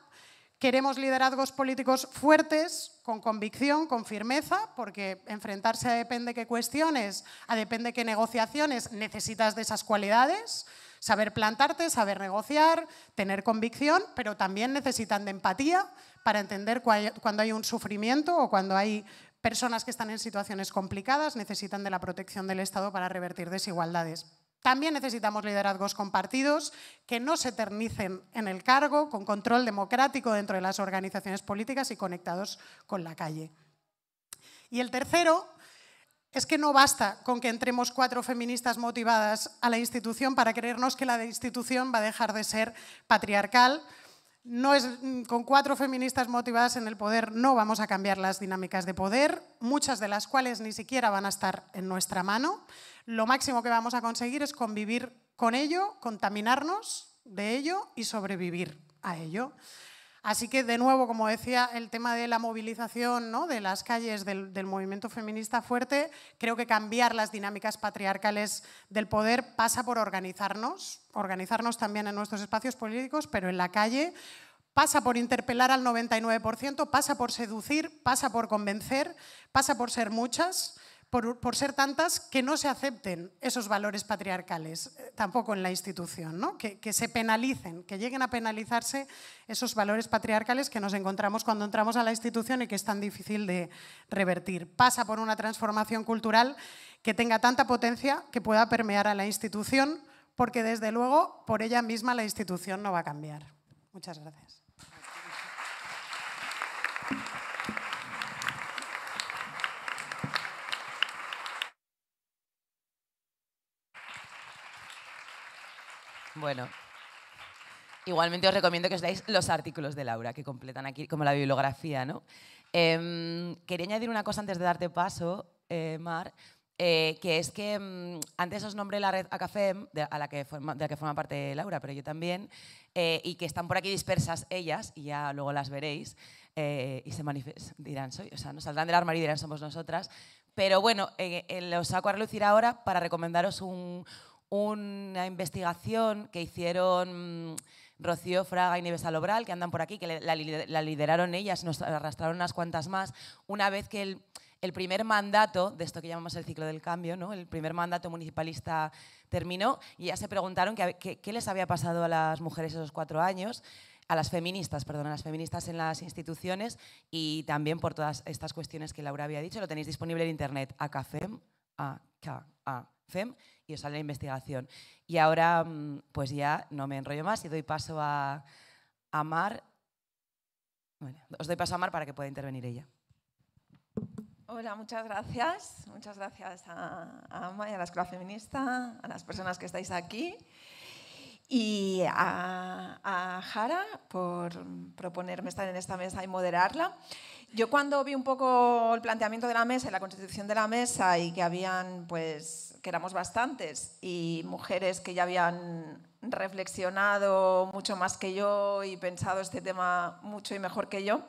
Queremos liderazgos políticos fuertes, con convicción, con firmeza, porque enfrentarse a depende qué cuestiones, a depende qué negociaciones, necesitas de esas cualidades. Saber plantarte, saber negociar, tener convicción, pero también necesitan de empatía para entender cuando hay un sufrimiento o cuando hay personas que están en situaciones complicadas, necesitan de la protección del Estado para revertir desigualdades. También necesitamos liderazgos compartidos que no se eternicen en el cargo, con control democrático dentro de las organizaciones políticas y conectados con la calle. Y el tercero es que no basta con que entremos cuatro feministas motivadas a la institución para creernos que la institución va a dejar de ser patriarcal no es, mm, con cuatro feministas motivadas en el poder no vamos a cambiar las dinámicas de poder, muchas de las cuales ni siquiera van a estar en nuestra mano. Lo máximo que vamos a conseguir es convivir con ello, contaminarnos de ello y sobrevivir a ello. Así que, de nuevo, como decía, el tema de la movilización ¿no? de las calles del, del, movimiento feminista fuerte, creo que cambiar las dinámicas patriarcales del poder pasa por organizarnos, organizarnos también en nuestros espacios políticos, pero en la calle, pasa por interpelar al 99%, pasa por seducir, pasa por convencer, pasa por ser muchas por, ser tantas que no se acepten esos valores patriarcales eh, tampoco en la institución, ¿no? que, se penalicen, que lleguen a penalizarse esos valores patriarcales que nos encontramos cuando entramos a la institución y que es tan difícil de revertir. Pasa por una transformación cultural que tenga tanta potencia que pueda permear a la institución, porque desde luego por ella misma la institución no va a cambiar. Muchas gracias. Bueno. Igualmente os recomiendo que os leáis los artículos de Laura, que completan aquí como la bibliografía, ¿no? Em, quería añadir una cosa antes de darte paso, eh, Mar, eh, que es que mm, antes os nombré la red ACAFEM, de, a la que forma, de que forma parte Laura, pero yo también, eh, y que están por aquí dispersas ellas, y ya luego las veréis, y se manifestarán, soy, o sea, nos saldrán del armario y dirán, somos nosotras. Pero bueno, los saco a relucir ahora para recomendaros un, una investigación que hicieron mm, Rocío Fraga y Nieves Lobral, que andan por aquí, que la, lideraron ellas, nos arrastraron unas cuantas más, una vez que el, primer mandato, de esto que llamamos el ciclo del cambio, ¿no? el primer mandato municipalista terminó, y ya se preguntaron qué les había pasado a las mujeres esos cuatro años a las feministas, perdón, a las feministas en las instituciones y también por todas estas cuestiones que Laura había dicho. Lo tenéis disponible en internet, acafem, a, a FEM y os sale la investigación. Y ahora mm, pues ya no me enrollo más y doy paso a, a Mar. os doy paso a Mar para que pueda intervenir ella. Hola, muchas gracias. Muchas gracias a, a AMA y a la Escuela Feminista, a las personas que estáis aquí y a Jara por proponerme estar en esta mesa y moderarla. Yo cuando vi un poco el planteamiento de la mesa y la constitución de la mesa y que habían, pues, que éramos bastantes y mujeres que ya habían reflexionado mucho más que yo y pensado este tema mucho y mejor que yo,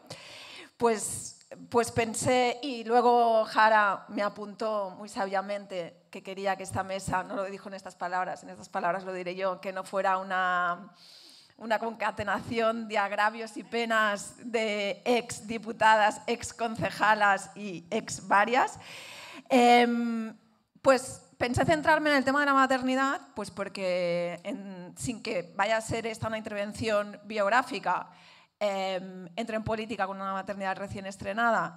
pues, pues pensé y luego Jara me apuntó muy sabiamente que quería que esta mesa, no lo dijo en estas palabras, en estas palabras lo diré yo, que no fuera una una concatenación de agravios y penas de ex diputadas, ex concejalas y ex varias. Em, pues pensé centrarme en el tema de la maternidad, pues porque sin que vaya a ser esta una intervención biográfica, em, entro en política con una maternidad recién estrenada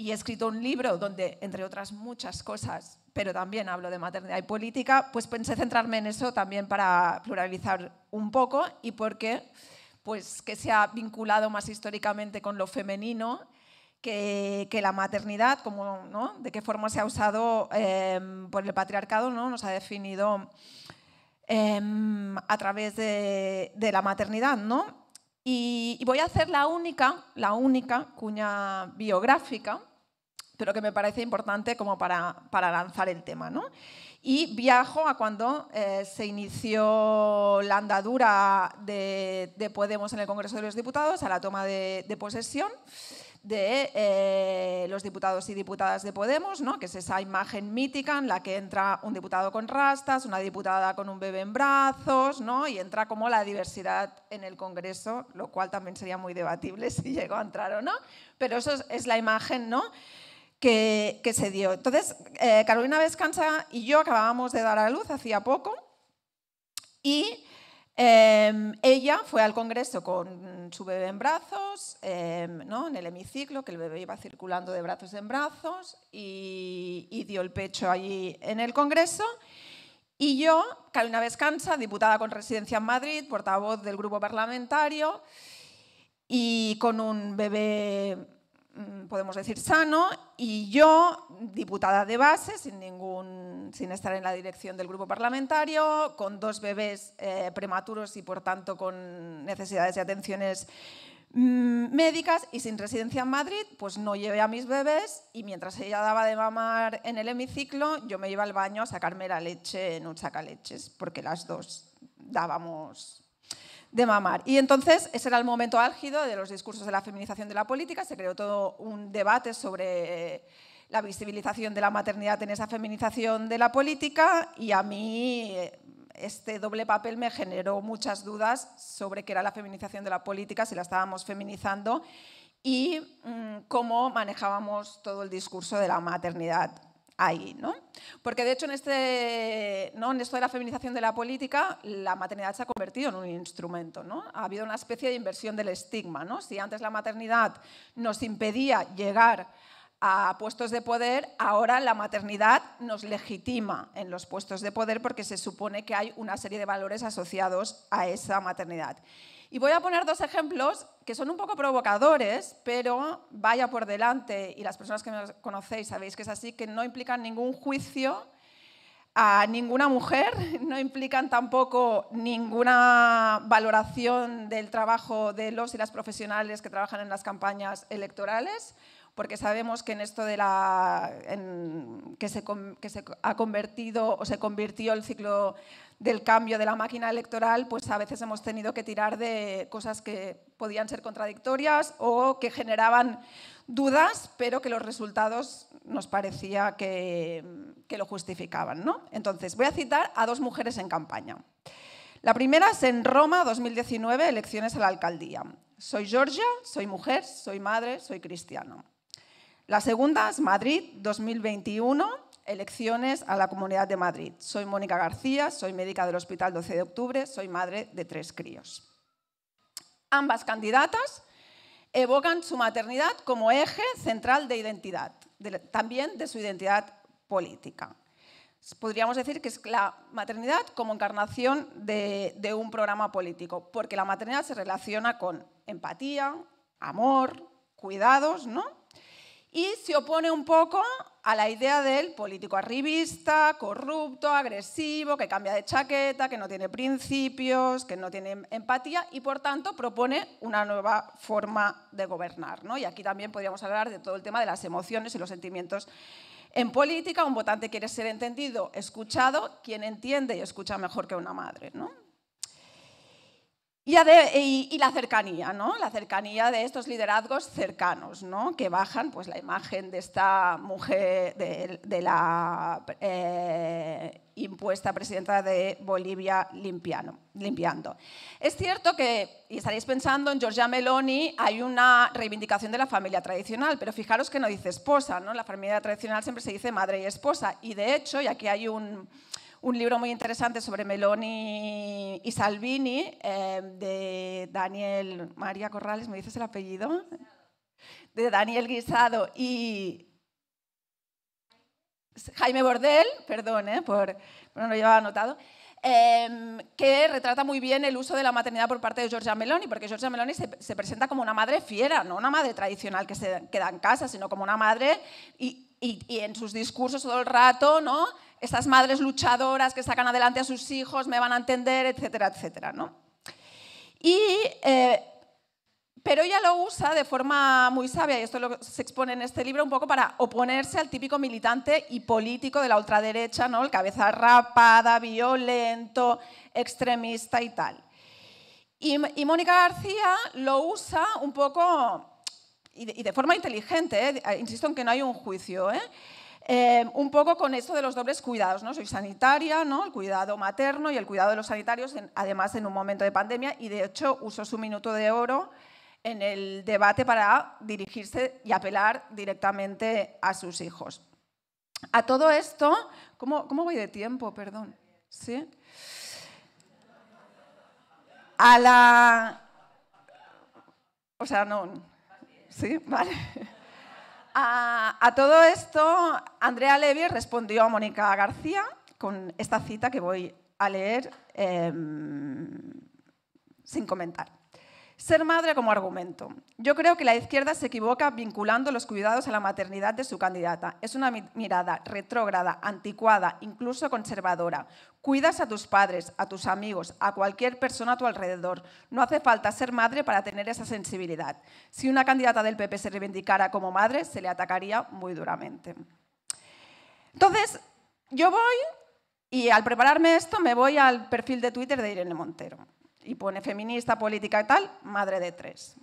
y he escrito un libro donde, entre otras muchas cosas, pero también hablo de maternidad y política, pues pensé centrarme en eso también para pluralizar un poco y porque pues que se ha vinculado más históricamente con lo femenino que, la maternidad, como, ¿no? de qué forma se ha usado em, por el patriarcado, ¿no? nos ha definido em, a través de, la maternidad. ¿no? Y, voy a hacer la única, la única cuña biográfica pero que me parece importante como para, lanzar el tema. ¿no? Y viajo a cuando eh, se inició la andadura de, Podemos en el Congreso de los Diputados, a la toma de, posesión de eh, los diputados y diputadas de Podemos, ¿no? que es esa imagen mítica en la que entra un diputado con rastas, una diputada con un bebé en brazos, ¿no? y entra como la diversidad en el Congreso, lo cual también sería muy debatible si llegó a entrar o no, pero eso es, es la imagen ¿no? que, se dio. Entonces, eh, Carolina Vescanza y yo acabábamos de dar a luz hacía poco y em, ella fue al congreso con su bebé en brazos, em, ¿no? en el hemiciclo, que el bebé iba circulando de brazos en brazos y, y dio el pecho allí en el congreso. Y yo, Carolina Vescanza, diputada con residencia en Madrid, portavoz del grupo parlamentario y con un bebé Mm, podemos decir, sano, y yo, diputada de base, sin, ningún, sin estar en la dirección del grupo parlamentario, con dos bebés eh, prematuros y, por tanto, con necesidades de atenciones mm, médicas y sin residencia en Madrid, pues no llevé a mis bebés y mientras ella daba de mamar en el hemiciclo, yo me iba al baño a sacarme la leche en un sacaleches, porque las dos dábamos de mamar. Y entonces ese era el momento álgido de los discursos de la feminización de la política, se creó todo un debate sobre... Eh, la visibilización de la maternidad en esa feminización de la política y a mí eh, este doble papel me generó muchas dudas sobre qué era la feminización de la política, si la estábamos feminizando y mm, cómo manejábamos todo el discurso de la maternidad ahí, ¿no? Porque de hecho en, este, ¿no? en esto de la feminización de la política, la maternidad se ha convertido en un instrumento, ¿no? Ha habido una especie de inversión del estigma, ¿no? Si antes la maternidad nos impedía llegar a puestos de poder, ahora la maternidad nos legitima en los puestos de poder porque se supone que hay una serie de valores asociados a esa maternidad. Y voy a poner dos ejemplos que son un poco provocadores, pero vaya por delante, y las personas que me conocéis sabéis que es así, que no implican ningún juicio a ninguna mujer, no implican tampoco ninguna valoración del trabajo de los y las profesionales que trabajan en las campañas electorales porque sabemos que en esto de la que, se, ha convertido o se convirtió el ciclo del cambio de la máquina electoral, pues a veces hemos tenido que tirar de cosas que podían ser contradictorias o que generaban dudas, pero que los resultados nos parecía que, lo justificaban. Entonces, voy a citar a dos mujeres en campaña. La primera es en Roma 2019, elecciones a la alcaldía. Soy Georgia, soy mujer, soy madre, soy cristiana. La segunda es Madrid 2021, elecciones a la Comunidad de Madrid. Soy Mónica García, soy médica del Hospital 12 de Octubre, soy madre de tres críos. Ambas candidatas evocan su maternidad como eje central de identidad, también de su identidad política. Podríamos decir que es la maternidad como encarnación de un programa político, porque la maternidad se relaciona con empatía, amor, cuidados, ¿no? y se opone un poco a la idea del político arribista, corrupto, agresivo, que cambia de chaqueta, que no tiene principios, que no tiene empatía y por tanto propone una nueva forma de gobernar. Y aquí también podríamos hablar de todo el tema de las emociones y los sentimientos. En política un votante quiere ser entendido, escuchado, quien entiende y escucha mejor que una madre. ¿no? Y, la cercanía, ¿no? La cercanía de estos liderazgos cercanos, ¿no? Que bajan, pues, la imagen de esta mujer, de, la eh, impuesta presidenta de Bolivia limpiando. Es cierto que, y estaréis pensando en Giorgia Meloni, hay una reivindicación de la familia tradicional, pero fijaros que no dice esposa, ¿no? La familia tradicional siempre se dice madre y esposa, y de hecho, y aquí hay un un libro muy interesante sobre Meloni y Salvini, eh, de Daniel María Corrales, ¿me dices el apellido? De Daniel Guisado y Jaime Bordel, perdón, eh, por, no lo llevaba anotado. Em, que retrata muy bien el uso de la maternidad por parte de Giorgia Meloni, porque Giorgia Meloni se, presenta como una madre fiera, no una madre tradicional que se queda en casa, sino como una madre y, y en sus discursos todo el rato, ¿no? estas madres luchadoras que sacan adelante a sus hijos me van a entender, etcétera, etcétera. ¿no? Eh, pero ella lo usa de forma muy sabia, y esto se expone en este libro, un poco para oponerse al típico militante y político de la ultraderecha, ¿no? el cabeza rapada, violento, extremista y tal. Y, Mónica García lo usa un poco, y de, forma inteligente, ¿eh? insisto en que no hay un juicio, ¿eh? Em, un poco con esto de los dobles cuidados, ¿no? Soy sanitaria, ¿no? El cuidado materno y el cuidado de los sanitarios, además en un momento de pandemia, y de hecho usó su minuto de oro en el debate para dirigirse y apelar directamente a sus hijos. A todo esto, ¿cómo, voy de tiempo? Perdón. ¿Sí? A la... O sea, no... ¿Sí? Vale. A, todo esto, Andrea Levy respondió a Mónica García con esta cita que voy a leer em, sin comentar. Ser madre como argumento. Yo creo que la izquierda se equivoca vinculando los cuidados a la maternidad de su candidata. Es una mirada retrógrada, anticuada, incluso conservadora. Cuidas a tus padres, a tus amigos, a cualquier persona a tu alrededor. No hace falta ser madre para tener esa sensibilidad. Si una candidata del PP se reivindicara como madre, se le atacaría muy duramente. Entonces, yo voy y al prepararme esto me voy al perfil de Twitter de Irene Montero y pone feminista, política y tal, madre de tres.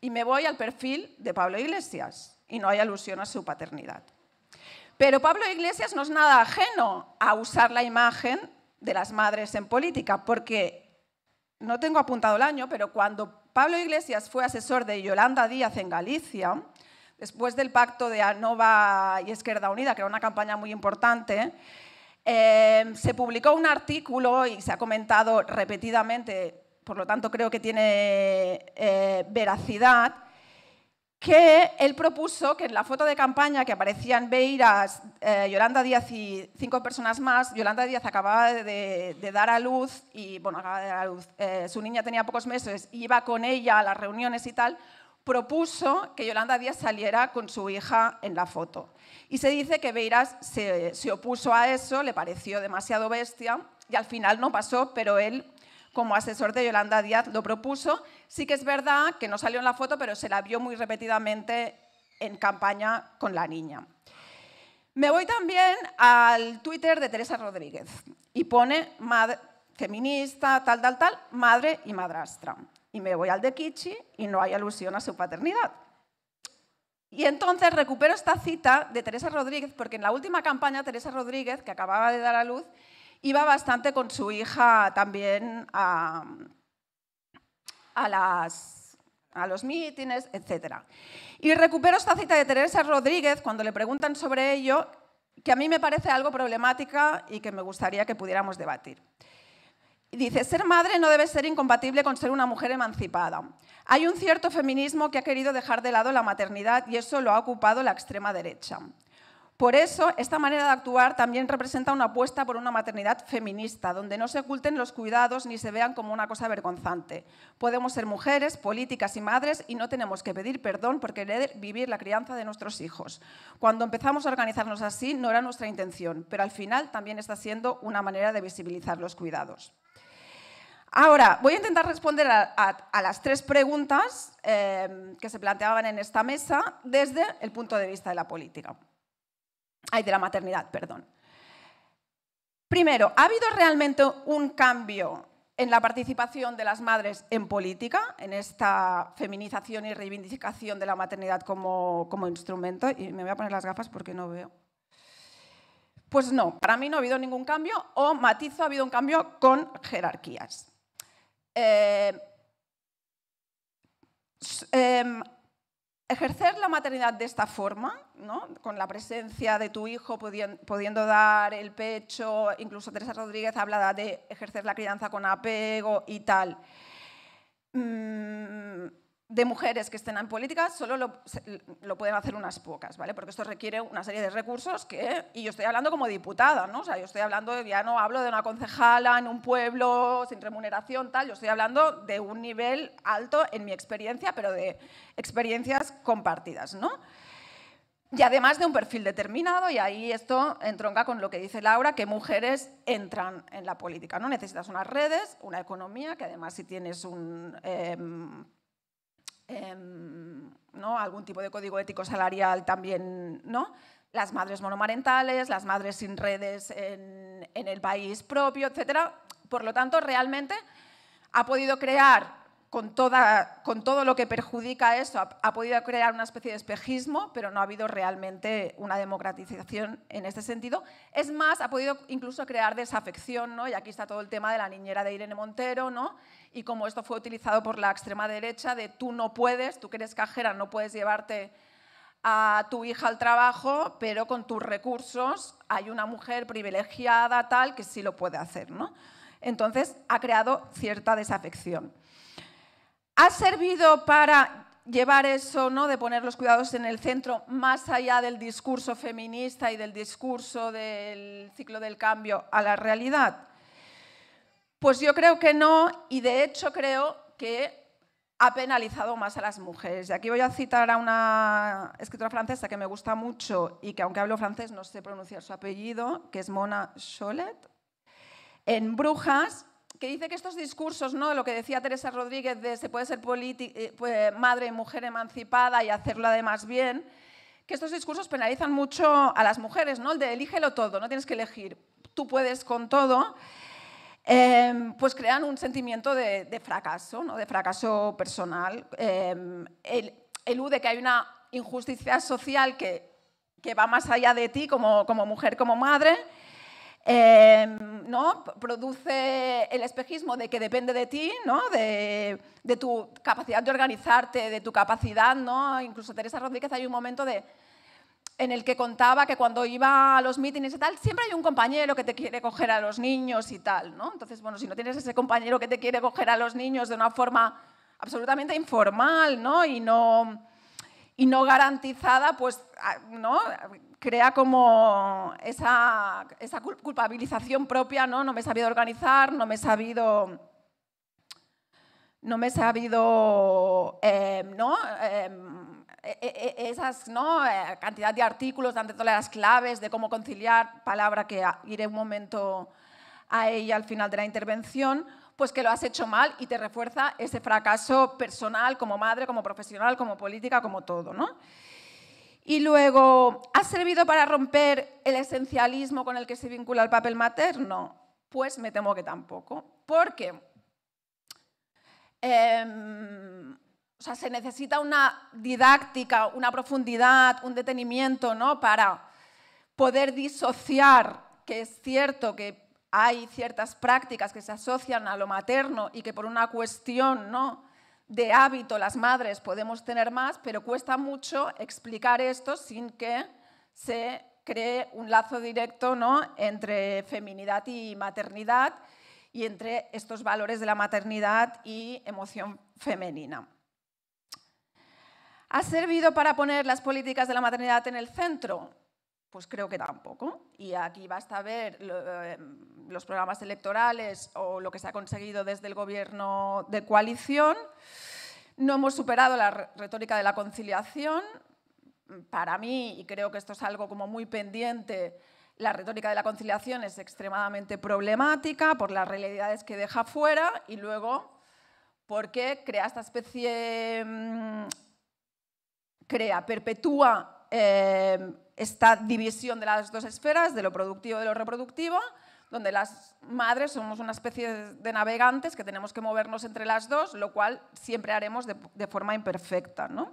Y me voy al perfil de Pablo Iglesias y no hay alusión a su paternidad. Pero Pablo Iglesias no es nada ajeno a usar la imagen de las madres en política, porque no tengo apuntado el año, pero cuando Pablo Iglesias fue asesor de Yolanda Díaz en Galicia, después del pacto de ANOVA y izquierda Unida, que era una campaña muy importante, Em, se publicó un artículo y se ha comentado repetidamente, por lo tanto creo que tiene eh, veracidad, que él propuso que en la foto de campaña que aparecían Beiras, eh, Yolanda Díaz y cinco personas más, Yolanda Díaz acababa de, dar a luz y, bueno, eh, su niña tenía pocos meses iba con ella a las reuniones y tal, propuso que Yolanda Díaz saliera con su hija en la foto. Y se dice que Beiras se, opuso a eso, le pareció demasiado bestia y al final no pasó, pero él como asesor de Yolanda Díaz lo propuso. Sí que es verdad que no salió en la foto, pero se la vio muy repetidamente en campaña con la niña. Me voy también al Twitter de Teresa Rodríguez y pone feminista, tal, tal, tal, madre y madrastra y me voy al de Kichi y no hay alusión a su paternidad. Y entonces recupero esta cita de Teresa Rodríguez, porque en la última campaña Teresa Rodríguez, que acababa de dar a luz, iba bastante con su hija también a, a, a los mítines, etc. Y recupero esta cita de Teresa Rodríguez cuando le preguntan sobre ello, que a mí me parece algo problemática y que me gustaría que pudiéramos debatir dice, ser madre no debe ser incompatible con ser una mujer emancipada. Hay un cierto feminismo que ha querido dejar de lado la maternidad y eso lo ha ocupado la extrema derecha. Por eso, esta manera de actuar también representa una apuesta por una maternidad feminista, donde no se oculten los cuidados ni se vean como una cosa vergonzante. Podemos ser mujeres, políticas y madres y no tenemos que pedir perdón por querer vivir la crianza de nuestros hijos. Cuando empezamos a organizarnos así, no era nuestra intención, pero al final también está siendo una manera de visibilizar los cuidados. Ahora, voy a intentar responder a, las tres preguntas eh, que se planteaban en esta mesa desde el punto de vista de la política. Ay, de la maternidad, perdón. Primero, ¿ha habido realmente un cambio en la participación de las madres en política, en esta feminización y reivindicación de la maternidad como, como instrumento? Y me voy a poner las gafas porque no veo. Pues no, para mí no ha habido ningún cambio o matizo, ha habido un cambio con jerarquías. Em, em, ejercer la maternidad de esta forma, con la presencia de tu hijo pudiendo dar el pecho, incluso Teresa Rodríguez hablaba de ejercer la crianza con apego y tal. Mm, de mujeres que estén en política solo lo, pueden hacer unas pocas, ¿vale? Porque esto requiere una serie de recursos que, y yo estoy hablando como diputada, ¿no? O sea, yo estoy hablando, ya no hablo de una concejala en un pueblo sin remuneración, tal, yo estoy hablando de un nivel alto en mi experiencia, pero de experiencias compartidas, ¿no? Y además de un perfil determinado, y ahí esto entronca con lo que dice Laura, que mujeres entran en la política, ¿no? Necesitas unas redes, una economía, que además si tienes un... Em, Em, ¿no? algún tipo de código ético salarial también, ¿no? las madres monomarentales, las madres sin redes en, el país propio, etc. Por lo tanto, realmente ha podido crear, con, toda, con todo lo que perjudica eso, ha, ha, podido crear una especie de espejismo, pero no ha habido realmente una democratización en este sentido. Es más, ha podido incluso crear desafección, ¿no? y aquí está todo el tema de la niñera de Irene Montero, ¿no? y como esto fue utilizado por la extrema derecha de tú no puedes, tú que eres cajera no puedes llevarte a tu hija al trabajo, pero con tus recursos hay una mujer privilegiada tal que sí lo puede hacer, ¿no? Entonces ha creado cierta desafección. ¿Ha servido para llevar eso, ¿no? de poner los cuidados en el centro, más allá del discurso feminista y del discurso del ciclo del cambio a la realidad? Pues yo creo que no y de hecho creo que ha penalizado más a las mujeres. Y aquí voy a citar a una escritora francesa que me gusta mucho y que aunque hablo francés no sé pronunciar su apellido, que es Mona Cholet, en Brujas, que dice que estos discursos, ¿no? lo que decía Teresa Rodríguez de se puede ser eh, pues, madre y mujer emancipada y hacerlo además bien, que estos discursos penalizan mucho a las mujeres, ¿no? el de elígelo todo, no tienes que elegir, tú puedes con todo. Em, pues crean un sentimiento de, fracaso, ¿no? de fracaso personal. Em, elude que hay una injusticia social que, que va más allá de ti como, como mujer, como madre. Em, ¿no? produce el espejismo de que depende de ti, ¿no? de, de, tu capacidad de organizarte, de tu capacidad, ¿no? incluso Teresa Rodríguez hay un momento de, en el que contaba que cuando iba a los mítines y tal, siempre hay un compañero que te quiere coger a los niños y tal, ¿no? Entonces, bueno, si no tienes ese compañero que te quiere coger a los niños de una forma absolutamente informal, ¿no? Y no, y no garantizada, pues, ah, ¿no? Crea como esa, esa culpabilización propia, ¿no? No me he sabido organizar, no me he sabido... No me he sabido, eh, ¿no? Eh, e, e, e, esas ¿no? Eh, cantidad de artículos, ante todas las claves de cómo conciliar, palabra que iré un momento a ella al final de la intervención, pues que lo has hecho mal y te refuerza ese fracaso personal como madre, como profesional, como política, como todo, ¿no? Y luego, ¿ha servido para romper el esencialismo con el que se vincula el papel materno? Pues me temo que tampoco, porque eh, sea, se necesita una didáctica, una profundidad, un detenimiento, ¿no? Para poder disociar que es cierto que hay ciertas prácticas que se asocian a lo materno y que por una cuestión, ¿no? de hábito las madres podemos tener más, pero cuesta mucho explicar esto sin que se cree un lazo directo ¿no? entre feminidad y maternidad y entre estos valores de la maternidad y emoción femenina. ¿Ha servido para poner las políticas de la maternidad en el centro? Pues creo que tampoco. Y aquí basta ver eh, los programas electorales o lo que se ha conseguido desde el gobierno de coalición. No hemos superado la retórica de la conciliación. Para mí, y creo que esto es algo como muy pendiente, la retórica de la conciliación es extremadamente problemática por las realidades que deja fuera y luego porque crea esta especie mm, crea, perpetúa eh, esta división de las dos esferas, de lo productivo y de lo reproductivo, donde las madres somos una especie de navegantes que tenemos que movernos entre las dos, lo cual siempre haremos de, forma imperfecta. ¿no?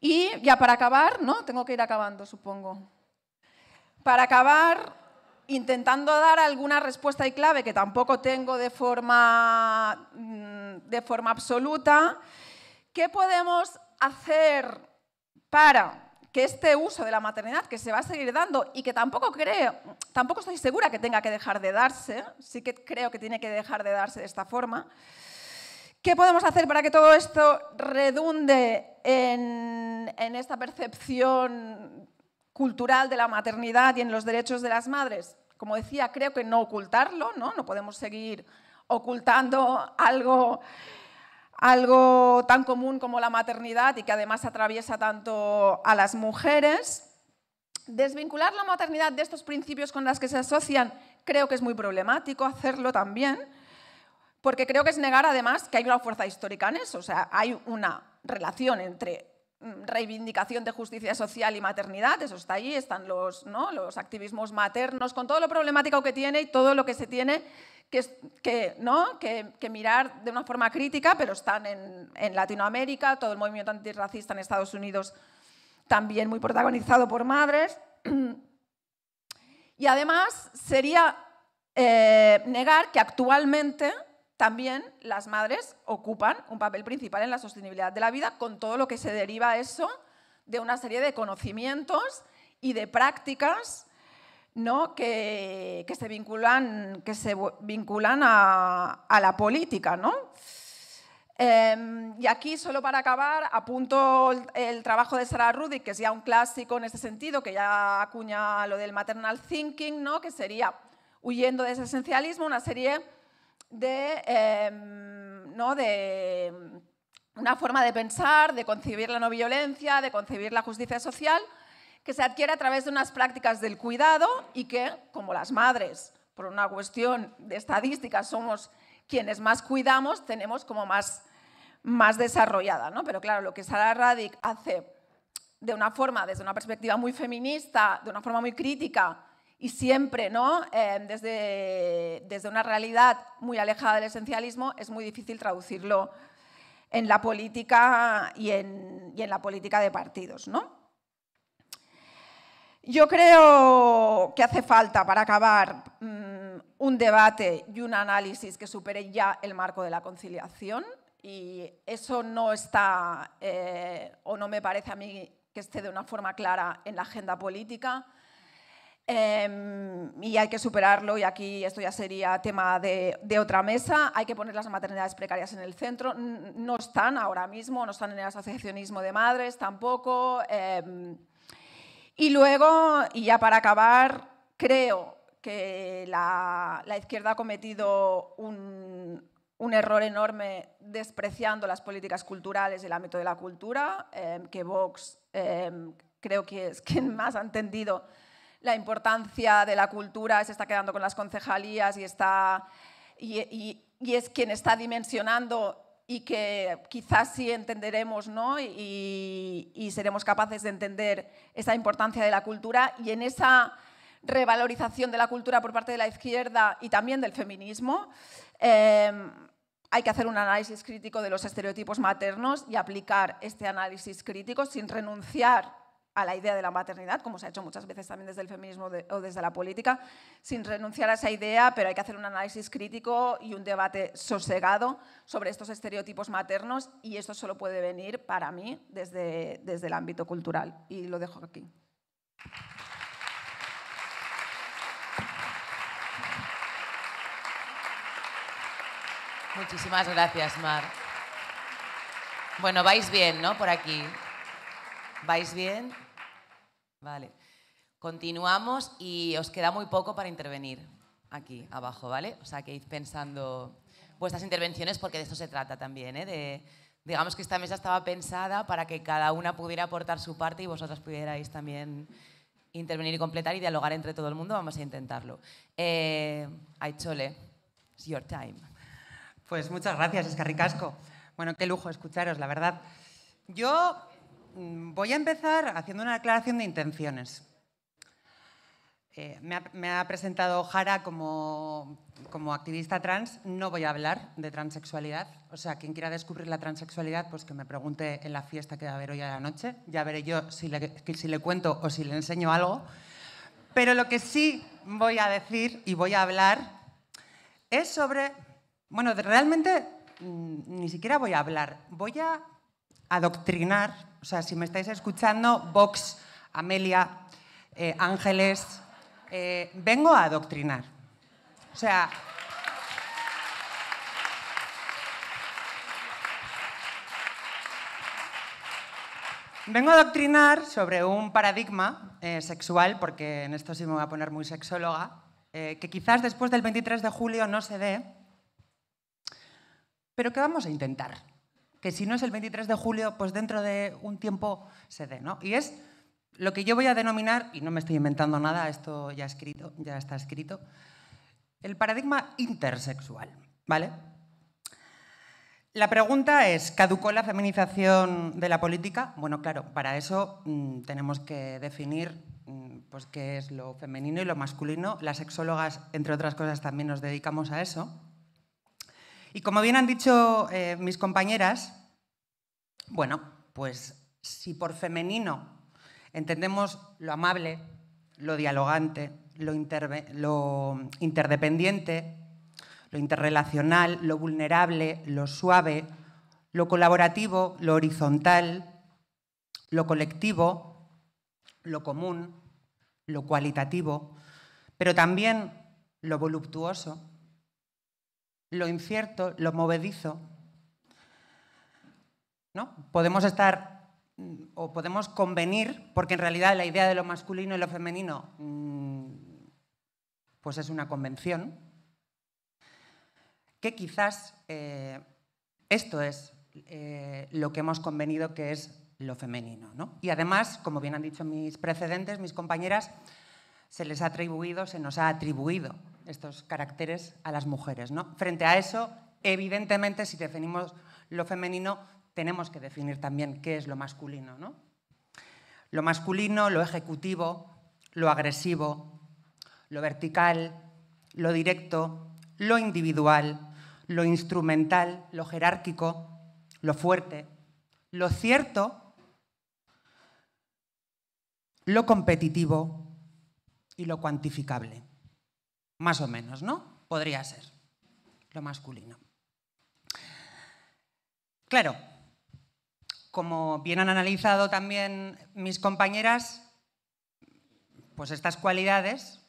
Y ya para acabar, ¿no? Tengo que ir acabando, supongo. Para acabar, intentando dar alguna respuesta y clave que tampoco tengo de forma, mm, de forma absoluta, ¿Qué podemos hacer para que este uso de la maternidad que se va a seguir dando y que tampoco creo, tampoco estoy segura que tenga que dejar de darse, sí que creo que tiene que dejar de darse de esta forma. ¿Qué podemos hacer para que todo esto redunde en, esta percepción cultural de la maternidad y en los derechos de las madres? Como decía, creo que no ocultarlo, ¿no? No podemos seguir ocultando algo algo tan común como la maternidad y que además atraviesa tanto a las mujeres. Desvincular la maternidad de estos principios con los que se asocian creo que es muy problemático hacerlo también, porque creo que es negar además que hay una fuerza histórica en eso, o sea, hay una relación entre mm, reivindicación de justicia social y maternidad, eso está ahí, están los, los activismos maternos, con todo lo problemático que tiene y todo lo que se tiene que, ¿no? que, mirar de una forma crítica, pero están en, Latinoamérica, todo el movimiento antirracista en Estados Unidos también muy protagonizado por madres. Y además sería eh, negar que actualmente también las madres ocupan un papel principal en la sostenibilidad de la vida, con todo lo que se deriva eso de una serie de conocimientos y de prácticas que, se vinculan, a, la política. ¿no? Em, y aquí, solo para acabar, apunto el, trabajo de Sarah Ruddick, que es ya un clásico en este sentido, que ya acuña lo del maternal thinking, ¿no? que sería, huyendo de ese esencialismo, una serie de, em, ¿no? de una forma de pensar, de concebir la no violencia, de concebir la justicia social, que se adquiere a través de unas prácticas del cuidado y que, como las madres, por una cuestión de estadística, somos quienes más cuidamos, tenemos como más, más desarrollada. ¿no? Pero claro, lo que Sara Radic hace de una forma, desde una perspectiva muy feminista, de una forma muy crítica y siempre ¿no? Eh, desde, desde una realidad muy alejada del esencialismo, es muy difícil traducirlo en la política y en, y en la política de partidos. ¿no? Yo creo que hace falta, para acabar, mm, un debate y un análisis que supere ya el marco de la conciliación y eso no está, eh, o no me parece a mí que esté de una forma clara en la agenda política. Em, y hay que superarlo, y aquí esto ya sería tema de, otra mesa. Hay que poner las maternidades precarias en el centro. No están ahora mismo, no están en el asociacionismo de madres tampoco. Em, y luego, y ya para acabar, creo que la, izquierda ha cometido un, error enorme despreciando las políticas culturales y el ámbito de la cultura, em, que Vox em, creo que es quien más ha entendido la importancia de la cultura, se está quedando con las concejalías y, está, y es quien está dimensionando y que quizás sí entenderemos ¿no? y, seremos capaces de entender esa importancia de la cultura y en esa revalorización de la cultura por parte de la izquierda y también del feminismo, em, hay que hacer un análisis crítico de los estereotipos maternos y aplicar este análisis crítico sin renunciar a la idea de la maternidad, como se ha hecho muchas veces también desde el feminismo o desde la política, sin renunciar a esa idea, pero hay que hacer un análisis crítico y un debate sosegado sobre estos estereotipos maternos y esto solo puede venir para mí desde, desde el ámbito cultural. Y lo dejo aquí. Muchísimas gracias, Mar. Bueno, vais bien, ¿no? Por aquí. ¿Vais bien? Vale. Continuamos y os queda muy poco para intervenir aquí abajo, ¿vale? O sea, que id pensando vuestras intervenciones porque de eso se trata también, ¿eh? De, digamos que esta mesa estaba pensada para que cada una pudiera aportar su parte y vosotras pudierais también intervenir y completar y dialogar entre todo el mundo. Vamos a intentarlo. Eh, chole, it's your time. Pues muchas gracias, Escarricasco. Bueno, qué lujo escucharos, la verdad. Yo Mm, voy a empezar haciendo una aclaración de intenciones. Eh, me, ha, presentado Jara como, activista trans. No voy a hablar de transexualidad. O sea, quien quiera descubrir la transexualidad, pues que me pregunte en la fiesta que va a haber hoy a la noche. Ya veré yo si le, si le cuento o si le enseño algo. Pero lo que sí voy a decir y voy a hablar es sobre... Bueno, realmente mm, ni siquiera voy a hablar. Voy a adoctrinar, o sea, si me estáis escuchando, Vox, Amelia, eh, Ángeles, eh, vengo a adoctrinar. O sea, vengo a adoctrinar sobre un paradigma eh, sexual, porque en esto sí me voy a poner muy sexóloga, que quizás después del 23 de julio no se dé, pero que vamos a intentar que si no es el 23 de julio, pues dentro de un tiempo se dé. ¿no? Y es lo que yo voy a denominar, y no me estoy inventando nada, esto ya, escrito, ya está escrito, el paradigma intersexual. ¿vale? La pregunta es, ¿caducó la feminización de la política? Bueno, claro, para eso mm, tenemos que definir mm, pues, qué es lo femenino y lo masculino. Las sexólogas, entre otras cosas, también nos dedicamos a eso. Y como bien han dicho eh, mis compañeras, bueno, pues si por femenino entendemos lo amable, lo dialogante, lo interdependiente, lo interrelacional, lo vulnerable, lo suave, lo colaborativo, lo horizontal, lo colectivo, lo común, lo cualitativo, pero también lo voluptuoso, lo incierto, lo movedizo. ¿no? Podemos estar mm, o podemos convenir, porque en realidad la idea de lo masculino y lo femenino mm, pues es una convención, que quizás eh, esto es eh, lo que hemos convenido que es lo femenino. Y además, como bien han dicho mis precedentes, mis compañeras, se les ha atribuido, se nos ha atribuido estos caracteres a las mujeres. ¿no? Frente a eso, evidentemente, si definimos lo femenino, tenemos que definir también qué es lo masculino. ¿no? Lo masculino, lo ejecutivo, lo agresivo, lo vertical, lo directo, lo individual, lo instrumental, lo jerárquico, lo fuerte, lo cierto, lo competitivo y lo cuantificable. Más o menos, ¿no? Podría ser lo masculino. Claro, como bien han analizado también mis compañeras, pues estas cualidades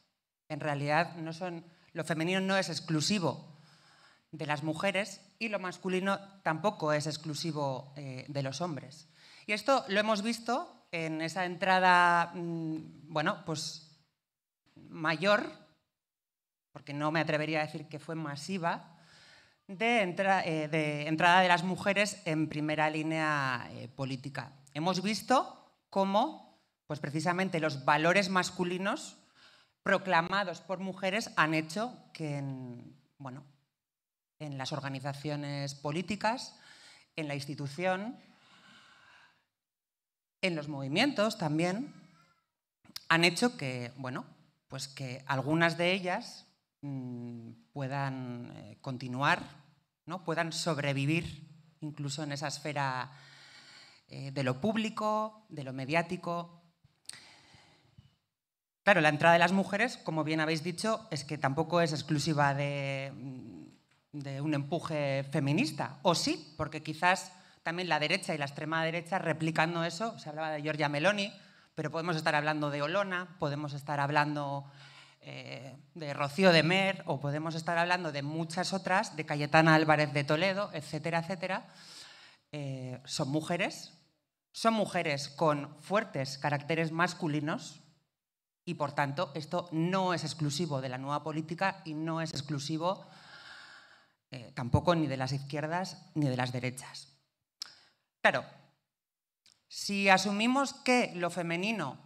en realidad no son, lo femenino no es exclusivo de las mujeres y lo masculino tampoco es exclusivo eh, de los hombres. Y esto lo hemos visto en esa entrada, mm, bueno, pues mayor porque no me atrevería a decir que fue masiva, de, eh, entrada de las mujeres en primera línea eh, política. Hemos visto cómo, pues precisamente, los valores masculinos proclamados por mujeres han hecho que en, bueno, en las organizaciones políticas, en la institución, en los movimientos también, han hecho que, bueno, pues que algunas de ellas Mm, puedan eh, continuar, ¿no? puedan sobrevivir incluso en esa esfera eh, de lo público, de lo mediático. Claro, la entrada de las mujeres, como bien habéis dicho, es que tampoco es exclusiva de, mm, de un empuje feminista, o sí, porque quizás también la derecha y la extrema derecha replicando eso, se hablaba de Giorgia Meloni, pero podemos estar hablando de Olona, podemos estar hablando eh, de Rocío de Mer, o podemos estar hablando de muchas otras, de Cayetana Álvarez de Toledo, etcétera, etcétera, eh, son mujeres, son mujeres con fuertes caracteres masculinos y, por tanto, esto no es exclusivo de la nueva política y no es exclusivo eh, tampoco ni de las izquierdas ni de las derechas. Claro, si asumimos que lo femenino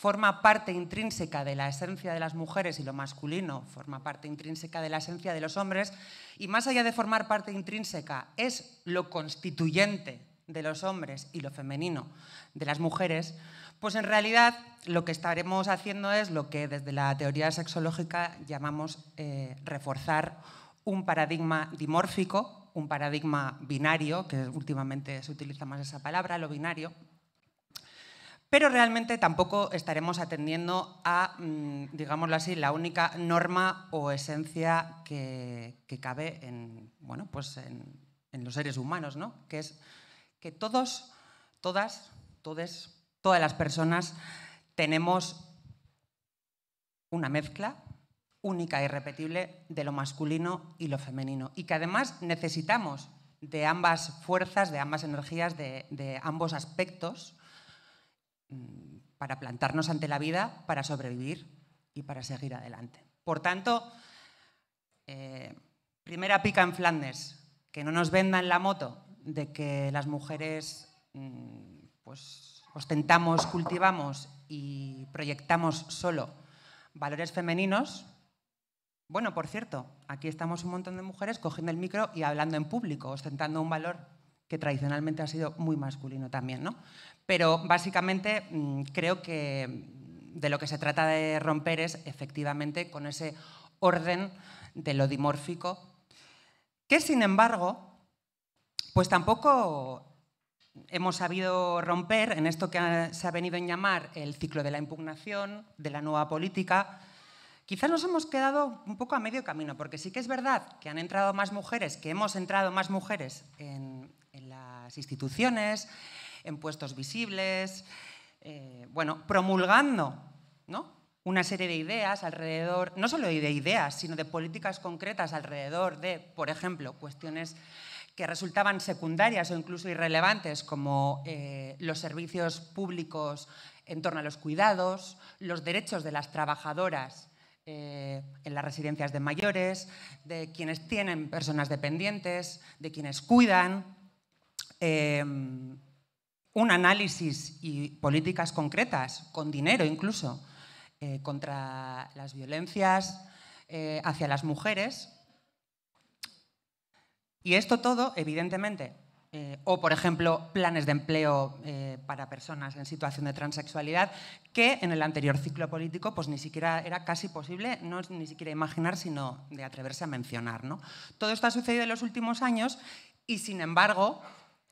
forma parte intrínseca de la esencia de las mujeres y lo masculino forma parte intrínseca de la esencia de los hombres, y más allá de formar parte intrínseca, es lo constituyente de los hombres y lo femenino de las mujeres, pues en realidad lo que estaremos haciendo es lo que desde la teoría sexológica llamamos eh, reforzar un paradigma dimórfico, un paradigma binario, que últimamente se utiliza más esa palabra, lo binario, pero realmente tampoco estaremos atendiendo a, mm, digámoslo así, la única norma o esencia que, cabe en, bueno, pues en, los seres humanos, ¿no? que es que todos, todas, todas las personas tenemos una mezcla única y e irrepetible de lo masculino y lo femenino, y que además necesitamos de ambas fuerzas, de ambas energías, de ambos aspectos, Mm, para plantarnos ante la vida, para sobrevivir y para seguir adelante. Por tanto, eh, primera pica en Flandes, que no nos vendan la moto de que las mujeres mm, pues, ostentamos, cultivamos y proyectamos solo valores femeninos. Bueno, por cierto, aquí estamos un montón de mujeres cogiendo el micro y hablando en público, ostentando un valor que tradicionalmente ha sido muy masculino también. ¿no? Pero básicamente mm, creo que de lo que se trata de romper es efectivamente con ese orden de lo dimórfico, que sin embargo, pues tampoco hemos sabido romper en esto que se ha venido a llamar el ciclo de la impugnación, de la nueva política. Quizás nos hemos quedado un poco a medio camino, porque sí que es verdad que han entrado más mujeres, que hemos entrado más mujeres en, instituciones, en puestos visibles, eh, bueno, promulgando una serie de ideas alrededor, no solo de ideas, sino de políticas concretas alrededor de, por ejemplo, cuestiones que resultaban secundarias o incluso irrelevantes, como eh, los servicios públicos en torno a los cuidados, los derechos de las trabajadoras eh, en las residencias de mayores, de quienes tienen personas dependientes, de quienes cuidan, Em, un análisis y políticas concretas, con dinero incluso, eh, contra las violencias eh, hacia las mujeres. Y esto todo, evidentemente, eh, o por ejemplo, planes de empleo para personas en situación de transexualidad, que en el anterior ciclo político pues ni siquiera era casi posible, no ni siquiera imaginar, sino de atreverse a mencionar. ¿no? Todo esto ha sucedido en los últimos años y sin embargo,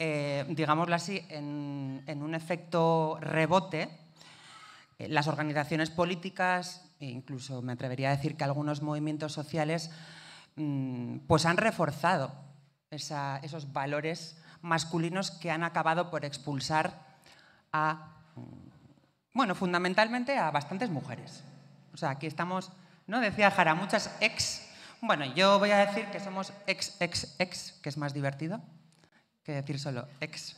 eh, digámoslo así, en, un efecto rebote, eh, las organizaciones políticas, e incluso me atrevería a decir que algunos movimientos sociales, mm, pues han reforzado esos valores masculinos que han acabado por expulsar a, mm, bueno, fundamentalmente a bastantes mujeres. O sea, aquí estamos, ¿no? Decía Jara, muchas ex. Bueno, yo voy a decir que somos ex, ex, ex, que es más divertido que decir solo ex.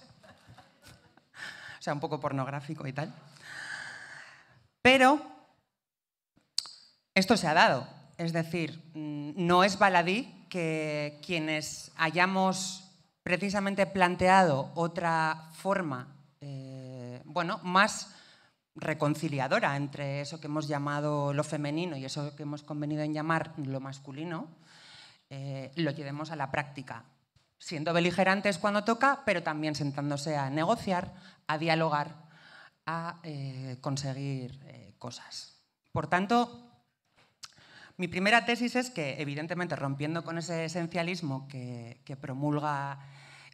o sea, un poco pornográfico y tal. Pero esto se ha dado. Es decir, mm, no es baladí que quienes hayamos precisamente planteado otra forma, eh, bueno, más reconciliadora entre eso que hemos llamado lo femenino y eso que hemos convenido en llamar lo masculino, eh, lo llevemos a la práctica siendo beligerantes cuando toca, pero también sentándose a negociar, a dialogar, a eh, conseguir eh, cosas. Por tanto, mi primera tesis es que, evidentemente, rompiendo con ese esencialismo que, que promulga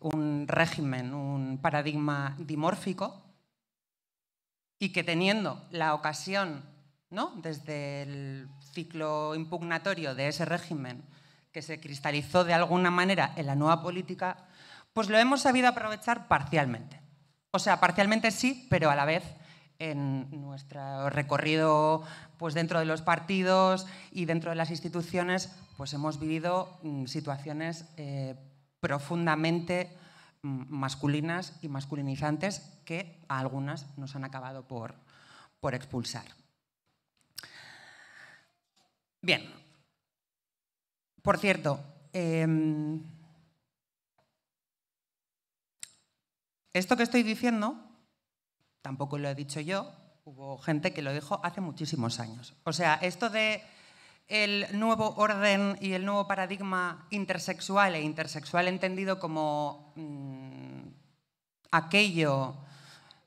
un régimen, un paradigma dimórfico, y que teniendo la ocasión, ¿no? desde el ciclo impugnatorio de ese régimen, que se cristalizó de alguna manera en la nueva política, pues lo hemos sabido aprovechar parcialmente. O sea, parcialmente sí, pero a la vez en nuestro recorrido pues dentro de los partidos y dentro de las instituciones, pues hemos vivido mm, situaciones eh, profundamente mm, masculinas y masculinizantes que a algunas nos han acabado por, por expulsar. Bien, por cierto, em, esto que estoy diciendo tampoco lo he dicho yo, hubo gente que lo dijo hace muchísimos años. O sea, esto de el nuevo orden y el nuevo paradigma intersexual e intersexual entendido como mm, aquello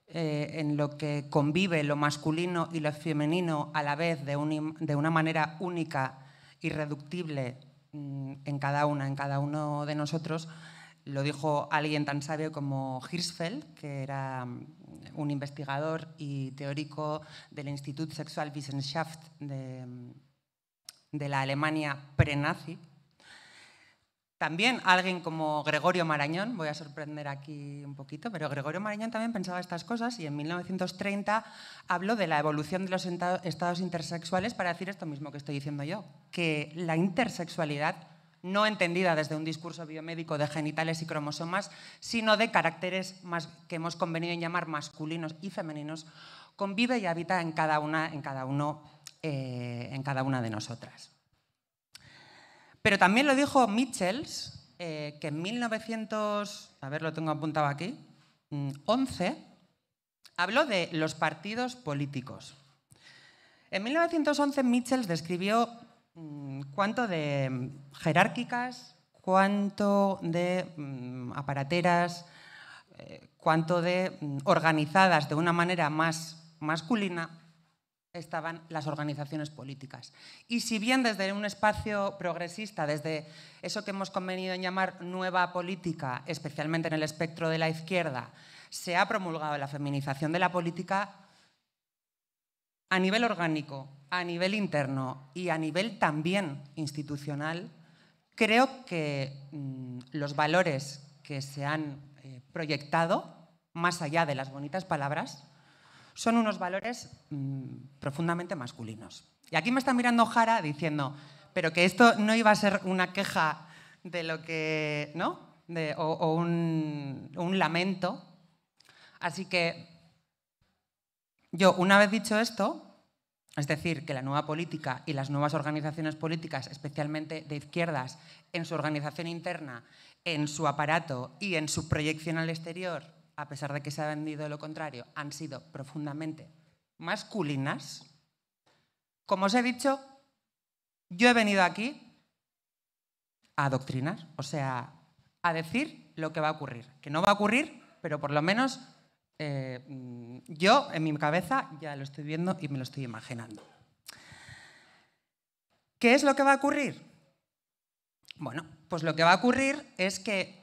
eh, en lo que convive lo masculino y lo femenino a la vez de, de una manera única, irreductible Mm, en cada una, en cada uno de nosotros. Lo dijo alguien tan sabio como Hirschfeld, que era mm, un investigador y teórico del Institut Sexualwissenschaft de, mm, de la Alemania pre-nazi, también alguien como Gregorio Marañón, voy a sorprender aquí un poquito, pero Gregorio Marañón también pensaba estas cosas y en 1930 habló de la evolución de los estados intersexuales para decir esto mismo que estoy diciendo yo, que la intersexualidad no entendida desde un discurso biomédico de genitales y cromosomas, sino de caracteres que hemos convenido en llamar masculinos y femeninos, convive y habita en cada una, en cada uno, eh, en cada una de nosotras. Pero también lo dijo Michels, eh, que en 1911 aquí, mm, habló de los partidos políticos. En 1911 Michels describió mm, cuánto de mm, jerárquicas, cuánto de aparateras, eh, cuánto de organizadas de una manera más masculina estaban las organizaciones políticas. Y si bien desde un espacio progresista, desde eso que hemos convenido en llamar nueva política, especialmente en el espectro de la izquierda, se ha promulgado la feminización de la política, a nivel orgánico, a nivel interno y a nivel también institucional, creo que mm, los valores que se han eh, proyectado, más allá de las bonitas palabras, son unos valores mm, profundamente masculinos. Y aquí me está mirando Jara diciendo, pero que esto no iba a ser una queja de lo que, ¿no? o, un, un lamento. Así que yo, una vez dicho esto, es decir, que la nueva política y las nuevas organizaciones políticas, especialmente de izquierdas, en su organización interna, en su aparato y en su proyección al exterior, a pesar de que se ha vendido lo contrario, han sido profundamente masculinas. Como os he dicho, yo he venido aquí a adoctrinar, o sea, a decir lo que va a ocurrir. Que no va a ocurrir, pero por lo menos eh, yo en mi cabeza ya lo estoy viendo y me lo estoy imaginando. ¿Qué es lo que va a ocurrir? Bueno, pues lo que va a ocurrir es que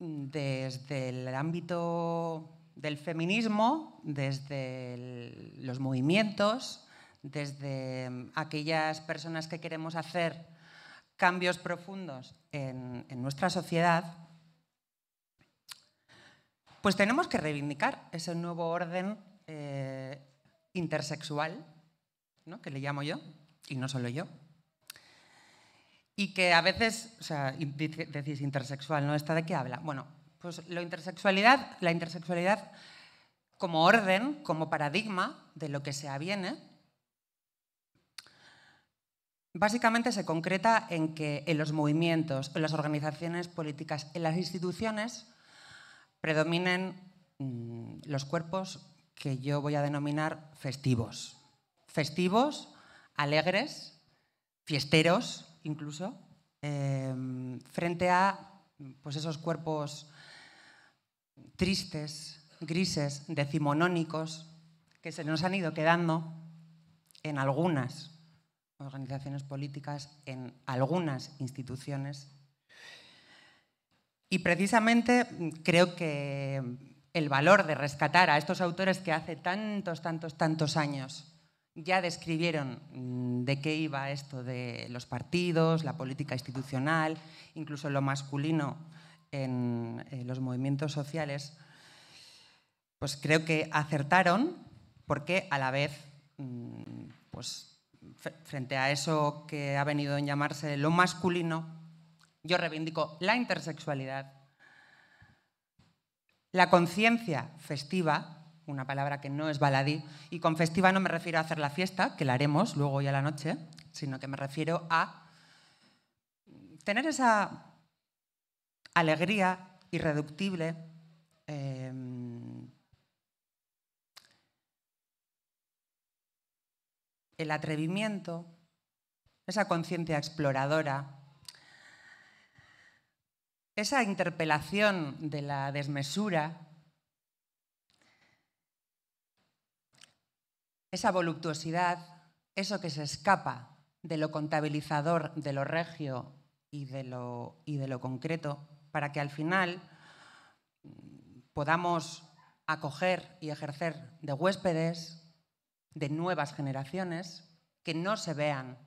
desde el ámbito del feminismo, desde los movimientos, desde aquellas personas que queremos hacer cambios profundos en, nuestra sociedad, pues tenemos que reivindicar ese nuevo orden eh, intersexual, que le llamo yo, y no solo yo, y que a veces, o sea, decís intersexual, ¿no? ¿Esta de qué habla? Bueno, pues la intersexualidad, la intersexualidad como orden, como paradigma de lo que se aviene, básicamente se concreta en que en los movimientos, en las organizaciones políticas, en las instituciones, predominen mm, los cuerpos que yo voy a denominar festivos. Festivos, alegres, fiesteros, incluso, em, frente a pues, esos cuerpos tristes, grises, decimonónicos, que se nos han ido quedando en algunas organizaciones políticas, en algunas instituciones. Y precisamente mm, creo que el valor de rescatar a estos autores que hace tantos, tantos, tantos años ya describieron mm, de qué iba esto de los partidos, la política institucional, incluso lo masculino en los movimientos sociales, pues creo que acertaron porque a la vez, mm, pues frente a eso que ha venido en llamarse lo masculino, yo reivindico la intersexualidad, la conciencia festiva, una palabra que no es baladí. Y con festiva no me refiero a hacer la fiesta, que la haremos luego hoy a la noche, sino que me refiero a tener esa alegría irreductible, em, el atrevimiento, esa conciencia exploradora, esa interpelación de la desmesura esa voluptuosidad, eso que se escapa de lo contabilizador, de lo regio y de lo, concreto, para que al final mm, podamos acoger y ejercer de huéspedes, de nuevas generaciones, que no se vean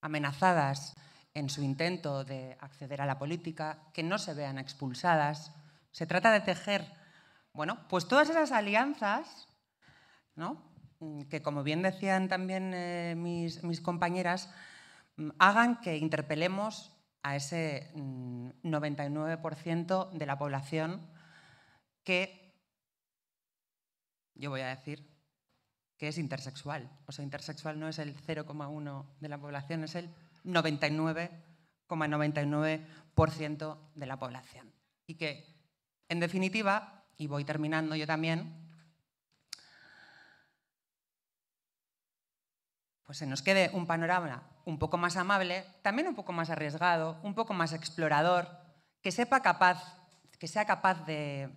amenazadas en su intento de acceder a la política, que no se vean expulsadas. Se trata de tejer, bueno, pues todas esas alianzas, ¿no? Mm, que, como bien decían también eh, mis, compañeras, mm, hagan que interpelemos a ese 99% mm, de la población que, yo voy a decir, que es intersexual. O sea, intersexual no es el 0,1 de la población, es el 99,99% de la población. Y que, en definitiva, y voy terminando yo también, pues se nos quede un panorama un poco más amable, también un poco más arriesgado, un poco más explorador, que sepa capaz, que sea capaz de,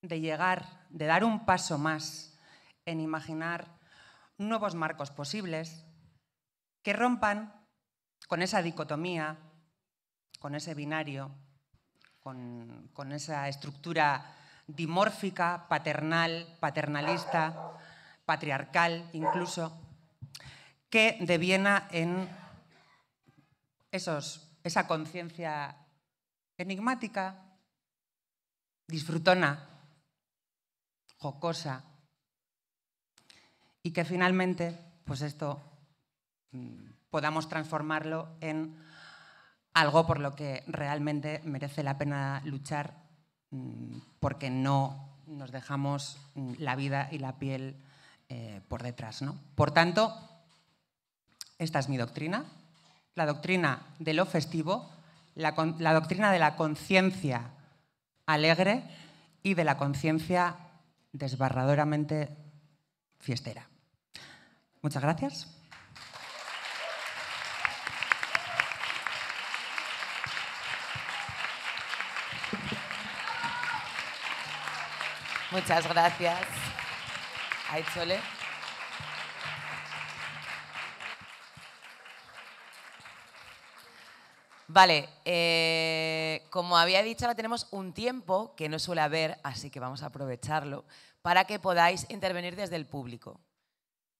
llegar, de dar un paso más en imaginar nuevos marcos posibles que rompan con esa dicotomía, con ese binario, con esa estructura dimórfica, paternal, paternalista, patriarcal incluso, que deviena en esos, esa conciencia enigmática, disfrutona, jocosa, y que finalmente, pues esto mm, podamos transformarlo en algo por lo que realmente merece la pena luchar, mm, porque no nos dejamos mm, la vida y la piel eh, por detrás. ¿no? Por tanto, esta es mi doctrina, la doctrina de lo festivo, la, doctrina de la conciencia alegre y de la conciencia desbarradoramente fiestera. Muchas gracias. Muchas gracias. Vale, eh, como había dicho, ahora tenemos un tiempo que no suele haber, así que vamos a aprovecharlo, para que podáis intervenir desde el público.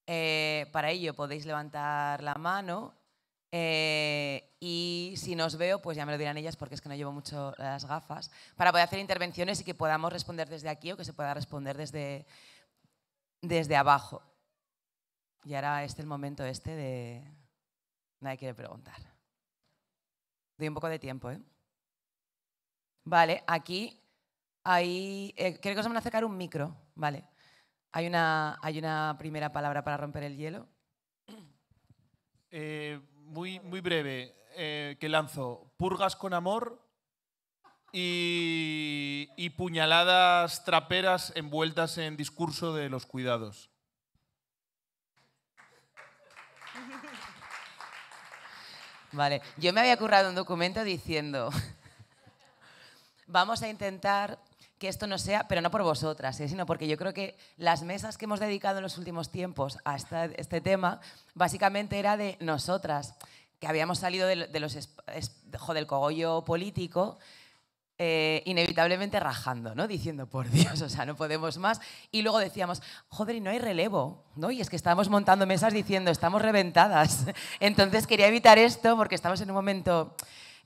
Eh, para ello podéis levantar la mano eh, y si nos veo, pues ya me lo dirán ellas porque es que no llevo mucho las gafas, para poder hacer intervenciones y que podamos responder desde aquí o que se pueda responder desde, desde abajo. Y ahora este el momento este de... Nadie quiere preguntar un poco de tiempo, ¿eh? Vale, aquí hay... creo que os van a acercar un micro, ¿vale? Hay una, hay una primera palabra para romper el hielo. Eh, muy, muy breve, eh, que lanzo. Purgas con amor y, y puñaladas traperas envueltas en discurso de los cuidados. Vale, yo me había currado un documento diciendo, vamos a intentar que esto no sea, pero no por vosotras, ¿eh? sino porque yo creo que las mesas que hemos dedicado en los últimos tiempos a este tema, básicamente era de nosotras, que habíamos salido de, los, del cogollo político eh, inevitablemente rajando, ¿no? Diciendo, por Dios, o sea, no podemos más. Y luego decíamos, joder, y no hay relevo, ¿no? Y es que estábamos montando mesas diciendo, estamos reventadas. Entonces quería evitar esto porque estamos en un momento,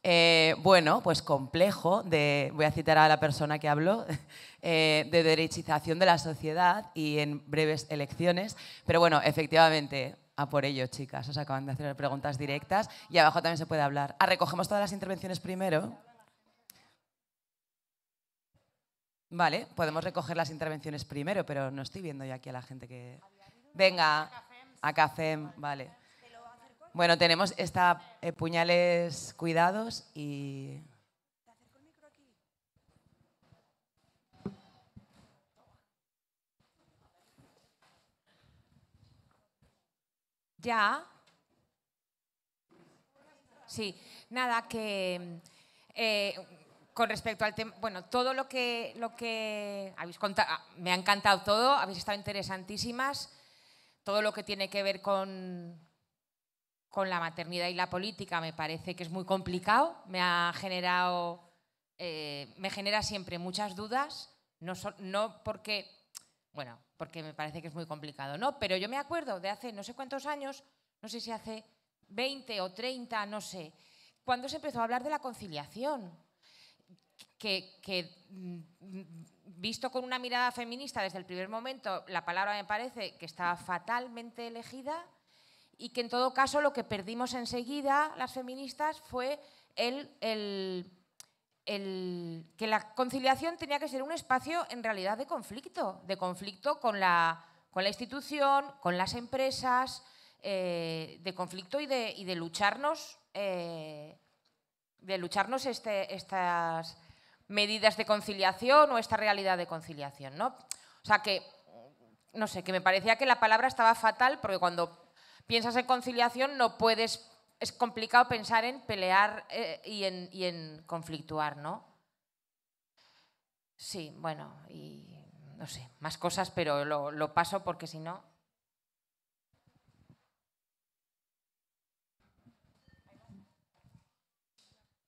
eh, bueno, pues complejo de, voy a citar a la persona que habló, eh, de derechización de la sociedad y en breves elecciones. Pero bueno, efectivamente, a por ello, chicas. Os acaban de hacer preguntas directas y abajo también se puede hablar. Ah, recogemos todas las intervenciones primero. Vale, podemos recoger las intervenciones primero, pero no estoy viendo ya aquí a la gente que... Venga, a café, vale. Bueno, tenemos esta eh, puñales cuidados y... Ya. Sí, nada, que... Eh, con respecto al tema, bueno, todo lo que, lo que habéis contado, ah, me ha encantado todo, habéis estado interesantísimas, todo lo que tiene que ver con, con la maternidad y la política me parece que es muy complicado, me ha generado, eh, me genera siempre muchas dudas, no, no porque, bueno, porque me parece que es muy complicado, ¿no? Pero yo me acuerdo de hace no sé cuántos años, no sé si hace 20 o 30, no sé, cuando se empezó a hablar de la conciliación que, mm, visto con una mirada feminista desde el primer momento, la palabra me parece que estaba fatalmente elegida y que en todo caso lo que perdimos enseguida las feministas fue el, que la conciliación tenía que ser un espacio en realidad de conflicto, de conflicto con la, la institución, con las empresas, eh, de conflicto y de, lucharnos, eh, de lucharnos este, estas medidas de conciliación o esta realidad de conciliación, ¿no? O sea que, no sé, que me parecía que la palabra estaba fatal porque cuando piensas en conciliación no puedes, es complicado pensar en pelear eh, y, en, conflictuar, ¿no? Sí, bueno, y no sé, más cosas, pero lo paso porque si no...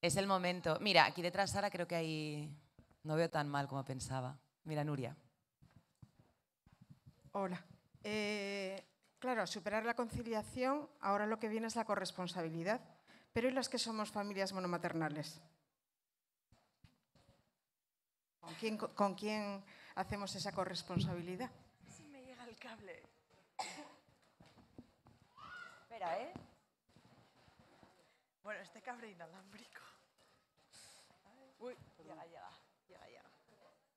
Es el momento. Mira, aquí detrás, Sara, creo que hay... No veo tan mal como pensaba. Mira, Nuria. Hola. Eh, claro, superar la conciliación, ahora lo que viene es la corresponsabilidad. Pero ¿y las que somos familias monomaternales? ¿Con quién, hacemos esa corresponsabilidad? Si me llega el cable. Espera, ¿eh? Bueno, este cable inalámbrico.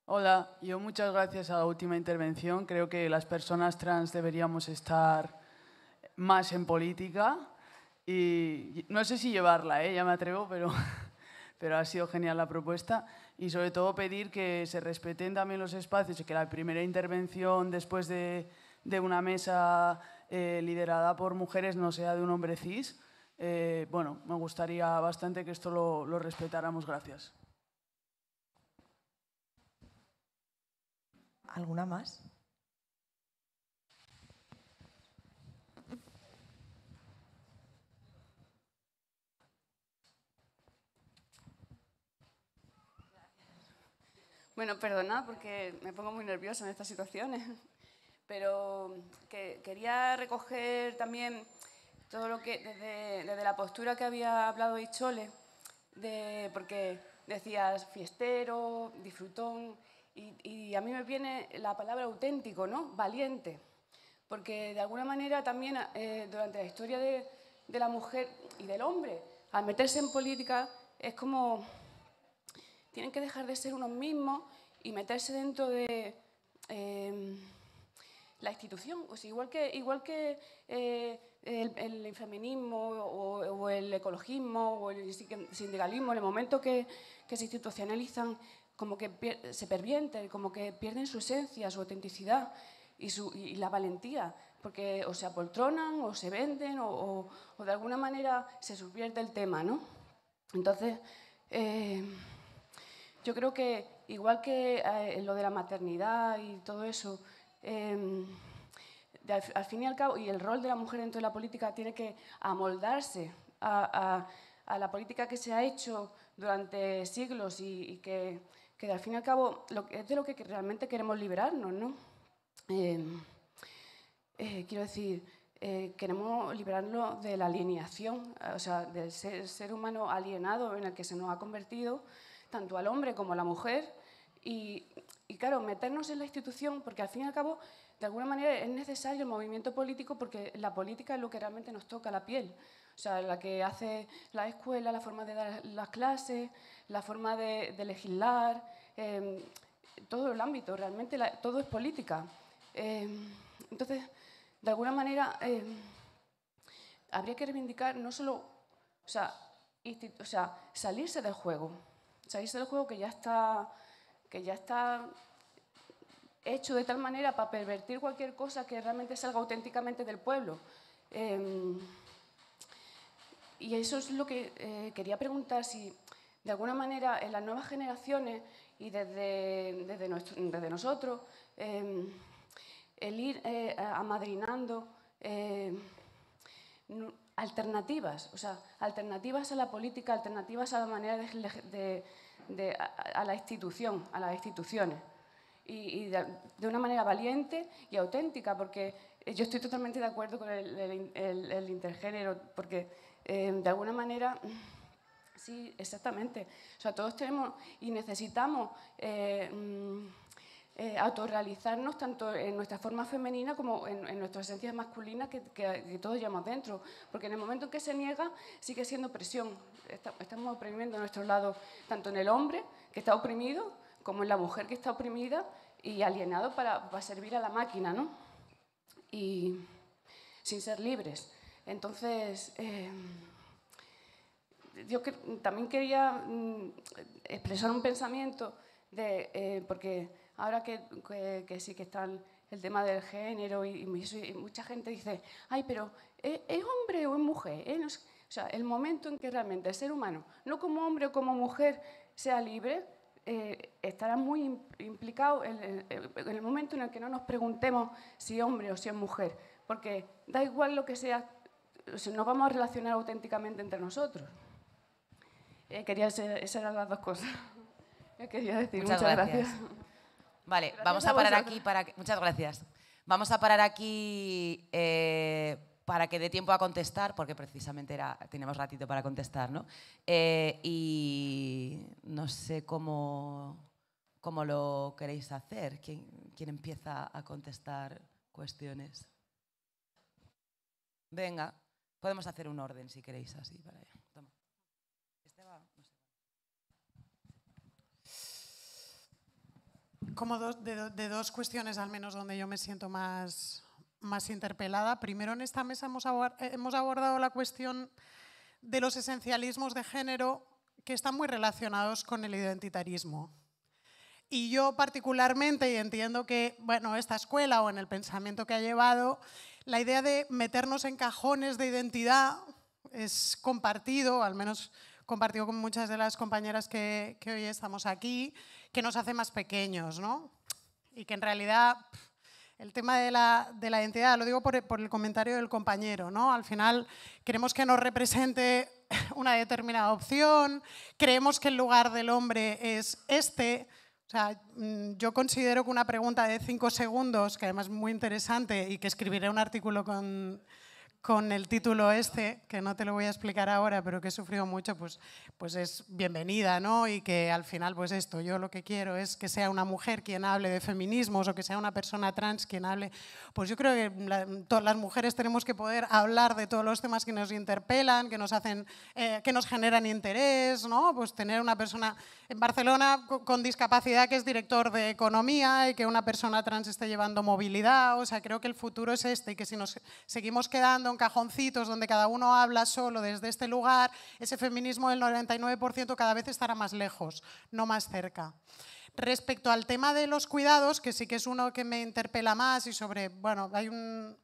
Hola, yo muchas gracias a la última intervención. Creo que las personas trans deberíamos estar más en política y no sé si llevarla, ¿eh? ya me atrevo, pero, pero ha sido genial la propuesta y sobre todo pedir que se respeten también los espacios y que la primera intervención después de, una mesa eh, liderada por mujeres no sea de un hombre cis. Eh, bueno, me gustaría bastante que esto lo respetáramos. Gracias. ¿Alguna más? Bueno, perdonad porque me pongo muy nerviosa en estas situaciones, pero que quería recoger también todo lo que desde, desde la postura que había hablado Ichole, de, porque decías fiestero, disfrutón, y, a mí me viene la palabra auténtico, ¿no? Valiente. Porque de alguna manera también eh, durante la historia de, la mujer y del hombre, al meterse en política es como tienen que dejar de ser unos mismos y meterse dentro de em, la institución. O sea, igual que, igual que eh, el, el, feminismo o, el ecologismo o el sindicalismo, en el momento que, que se institucionalizan como que se pervienten, como que pierden su esencia, su autenticidad y, la valentía, porque o se apoltronan o se venden o, de alguna manera se subvierte el tema, ¿no? Entonces, eh, yo creo que igual que eh, lo de la maternidad y todo eso, eh, al, fin y al cabo, y el rol de la mujer dentro de la política tiene que amoldarse a, la política que se ha hecho durante siglos y que que al fin y al cabo es de lo que realmente queremos liberarnos, ¿no? Eh, eh, quiero decir, eh, queremos liberarnos de la alienación, o sea, del ser, humano alienado en el que se nos ha convertido, tanto al hombre como a la mujer, y, y claro, meternos en la institución, porque al fin y al cabo, de alguna manera es necesario el movimiento político, porque la política es lo que realmente nos toca la piel, o sea, la que hace la escuela, la forma de dar las clases, la forma de, legislar, em, todo el ámbito, realmente todo es política. Em, entonces, de alguna manera, em, habría que reivindicar no solo, sea, salirse del juego, salirse del juego que ya está, que ya está hecho de tal manera para pervertir cualquier cosa que realmente salga auténticamente del pueblo. y eso es lo que eh, quería preguntar, si de alguna manera en las nuevas generaciones y desde, nosotros, em, el ir eh, amadrinando em, alternativas, o sea, alternativas a la política, alternativas a la manera de, a, la institución, a las instituciones. Y, de, una manera valiente y auténtica, porque eh, yo estoy totalmente de acuerdo con el, el intergénero, porque em, de alguna manera Sí, exactamente. O sea, todos tenemos y necesitamos eh, mm, eh, autorrealizarnos tanto en nuestra forma femenina como en, en nuestras esencias masculinas que, que, todos llevamos dentro. Porque en el momento en que se niega, sigue siendo presión. estamos oprimiendo a nuestro lado, tanto en el hombre que está oprimido, como en la mujer que está oprimida y alienado para, para servir a la máquina, ¿no? Y sin ser libres. Entonces. Eh, yo también quería mm, expresar un pensamiento de, eh, porque ahora que, sí que está el, tema del género y, mucha gente dice, ay, pero ¿e, ¿es, hombre o es mujer? ¿Eh? o sea, el momento en que realmente el ser humano, no como hombre o como mujer, sea libre, eh, estará muy implicado en, en, el momento en el que no nos preguntemos si es hombre o si es mujer, porque da igual lo que sea, nos vamos a relacionar auténticamente entre nosotros. Eh, quería esas eran las dos cosas. Eh, quería decir muchas, gracias. Vale, vamos a, parar aquí para que, muchas gracias. Vamos a parar aquí eh, para que dé tiempo a contestar, porque precisamente era, tenemos ratito para contestar, ¿no? y no sé cómo, cómo lo queréis hacer. ¿Quién, ¿Quién empieza a contestar cuestiones? Venga, podemos hacer un orden si queréis así para como de, dos cuestiones al menos donde yo me siento más, más interpelada. Primero, en esta mesa hemos, abordado la cuestión de los esencialismos de género que están muy relacionados con el identitarismo. Y yo particularmente, y entiendo que, bueno, esta escuela o en el pensamiento que ha llevado, la idea de meternos en cajones de identidad es compartido, al menos compartido con muchas de las compañeras que, hoy estamos aquí, que nos hace más pequeños, ¿no? Y que en realidad el tema de la, de la identidad, lo digo por, por, el comentario del compañero, ¿no? Al final queremos que nos represente una determinada opción, creemos que el lugar del hombre es este. O sea, mm, yo considero que una pregunta de cinco segundos, que además es muy interesante y que escribiré un artículo con, con el título este, que no te lo voy a explicar ahora, pero que he sufrido mucho, pues, pues es bienvenida, ¿no? Y que al final, pues esto, yo lo que quiero es que sea una mujer quien hable de feminismos o que sea una persona trans quien hable. Pues yo creo que todas las mujeres tenemos que poder hablar de todos los temas que nos interpelan, que nos hacen, eh, que nos generan interés, ¿no? Pues tener una persona en Barcelona con discapacidad que es director de economía y que una persona trans esté llevando movilidad, o sea, creo que el futuro es este y que si nos seguimos quedando cajoncitos donde cada uno habla solo desde este lugar, ese feminismo del 99% cada vez estará más lejos, no más cerca. Respecto al tema de los cuidados, que sí que es uno que me interpela más y sobre, bueno, hay un...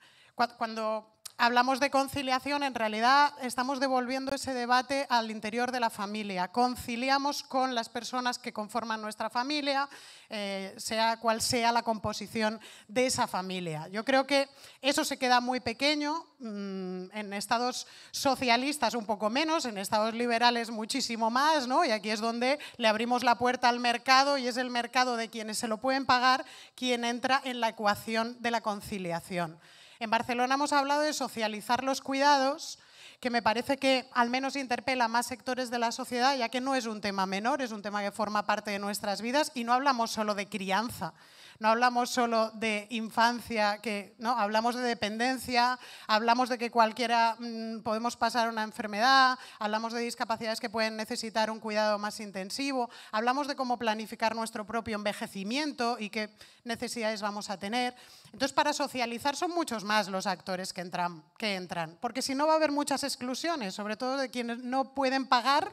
Cuando hablamos de conciliación, en realidad estamos devolviendo ese debate al interior de la familia. Conciliamos con las personas que conforman nuestra familia, eh, sea cual sea la composición de esa familia. Yo creo que eso se queda muy pequeño, mm, en estados socialistas un poco menos, en estados liberales muchísimo más, ¿no? y aquí es donde le abrimos la puerta al mercado y es el mercado de quienes se lo pueden pagar quien entra en la ecuación de la conciliación. En Barcelona hemos hablado de socializar los cuidados, que me parece que al menos interpela a más sectores de la sociedad, ya que no es un tema menor, es un tema que forma parte de nuestras vidas y no hablamos solo de crianza. No hablamos solo de infancia, que no, hablamos de dependencia, hablamos de que cualquiera mm, podemos pasar una enfermedad, hablamos de discapacidades que pueden necesitar un cuidado más intensivo, hablamos de cómo planificar nuestro propio envejecimiento y qué necesidades vamos a tener. Entonces, para socializar son muchos más los actores que entran, que entran porque si no va a haber muchas exclusiones, sobre todo de quienes no pueden pagar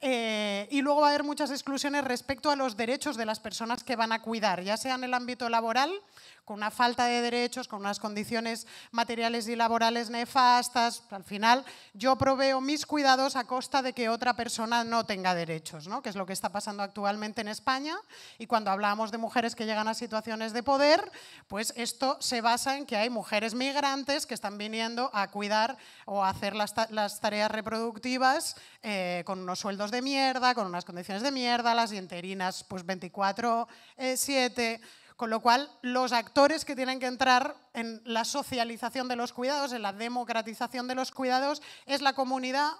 eh, y luego va a haber muchas exclusiones respecto a los derechos de las personas que van a cuidar, ya sea en el ámbito laboral con una falta de derechos, con unas condiciones materiales y laborales nefastas. Al final, yo proveo mis cuidados a costa de que otra persona no tenga derechos, que es lo que está pasando actualmente en España. Y cuando hablamos de mujeres que llegan a situaciones de poder, pues esto se basa en que hay mujeres migrantes que están viniendo a cuidar o a hacer las, tareas reproductivas eh, con unos sueldos de mierda, con unas condiciones de mierda, las interinas pues 24, 7 eh, con lo cual, los actores que tienen que entrar en la socialización de los cuidados, en la democratización de los cuidados, es la comunidad,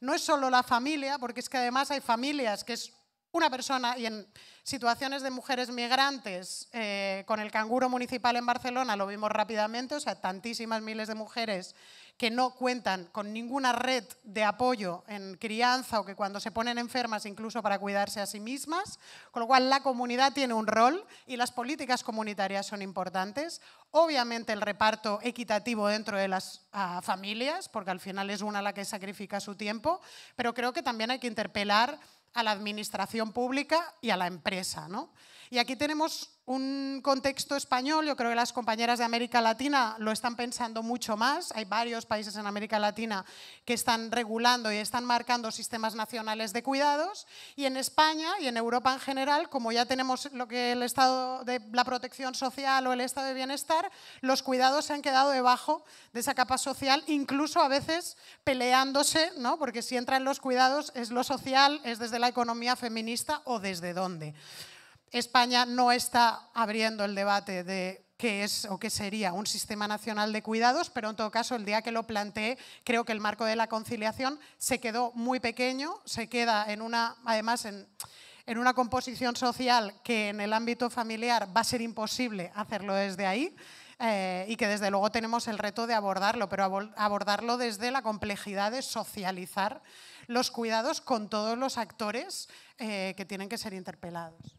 no es solo la familia, porque es que además hay familias que es una persona y en situaciones de mujeres migrantes eh, con el canguro municipal en Barcelona lo vimos rápidamente, o sea, tantísimas miles de mujeres que no cuentan con ninguna red de apoyo en crianza o que cuando se ponen enfermas incluso para cuidarse a sí mismas, con lo cual la comunidad tiene un rol y las políticas comunitarias son importantes. Obviamente el reparto equitativo dentro de las ah, familias, porque al final es una la que sacrifica su tiempo, pero creo que también hay que interpelar a la administración pública y a la empresa. ¿no? Y aquí tenemos un contexto español, yo creo que las compañeras de América Latina lo están pensando mucho más, hay varios países en América Latina que están regulando y están marcando sistemas nacionales de cuidados, y en España y en Europa en general, como ya tenemos lo que el estado de la protección social o el estado de bienestar, los cuidados se han quedado debajo de esa capa social, incluso a veces peleándose, ¿no? porque si entra en los cuidados es lo social, es desde la economía feminista o desde dónde. España no está abriendo el debate de qué es o qué sería un sistema nacional de cuidados, pero en todo caso el día que lo planteé creo que el marco de la conciliación se quedó muy pequeño, se queda en una, además en, una composición social que en el ámbito familiar va a ser imposible hacerlo desde ahí. Eh, y que desde luego tenemos el reto de abordarlo, pero abordarlo desde la complejidad de socializar los cuidados con todos los actores eh, que tienen que ser interpelados.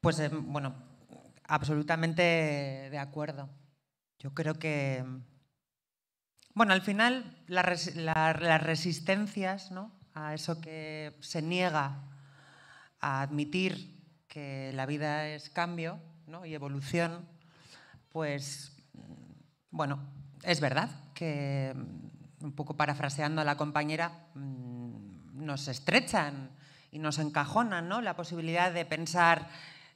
Pues em, bueno, absolutamente de acuerdo. Yo creo que, bueno, al final las resistencias a eso que se niega a admitir que la vida es cambio y evolución, pues bueno, es verdad que, un poco parafraseando a la compañera, mm, nos estrechan y nos encajonan la posibilidad de pensar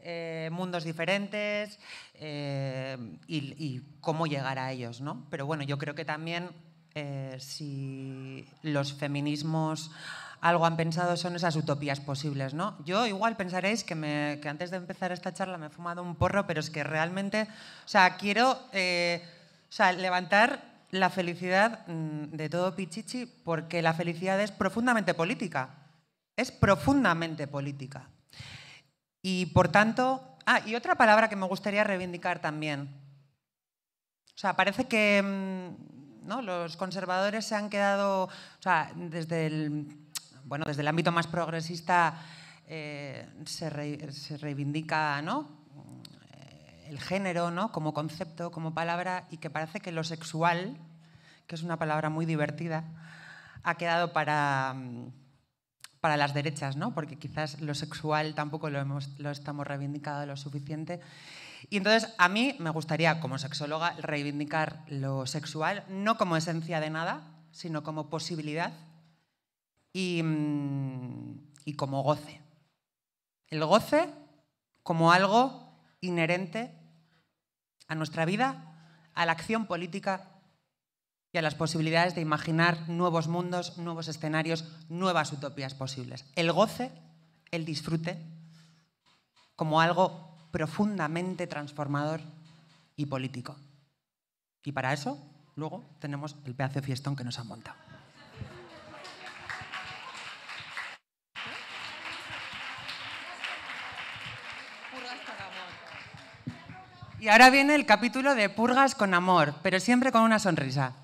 eh, mundos diferentes eh, y, cómo llegar a ellos, ¿no? Pero bueno, yo creo que también eh, si los feminismos algo han pensado son esas utopías posibles, ¿no? Yo igual pensaréis que, antes de empezar esta charla me he fumado un porro, pero es que realmente, o sea, quiero levantar la felicidad mm, de todo Pichichi porque la felicidad es profundamente política. Es profundamente política. Y por tanto, ah, y otra palabra que me gustaría reivindicar también. O sea, parece que mm, los conservadores se han quedado, o sea, desde el, bueno, desde el ámbito más progresista eh, se, reivindica ¿no? Eh, el género ¿no? como concepto, como palabra, y que parece que lo sexual, que es una palabra muy divertida, ha quedado para mm, para las derechas, ¿no? porque quizás lo sexual tampoco lo, hemos, lo estamos reivindicando lo suficiente. Y entonces a mí me gustaría, como sexóloga, reivindicar lo sexual no como esencia de nada, sino como posibilidad y, mm, y como goce. El goce como algo inherente a nuestra vida, a la acción política y a las posibilidades de imaginar nuevos mundos, nuevos escenarios, nuevas utopías posibles. El goce, el disfrute, como algo profundamente transformador y político. Y para eso, luego tenemos el pedazo fiestón que nos han montado. Y ahora viene el capítulo de Purgas con amor, pero siempre con una sonrisa.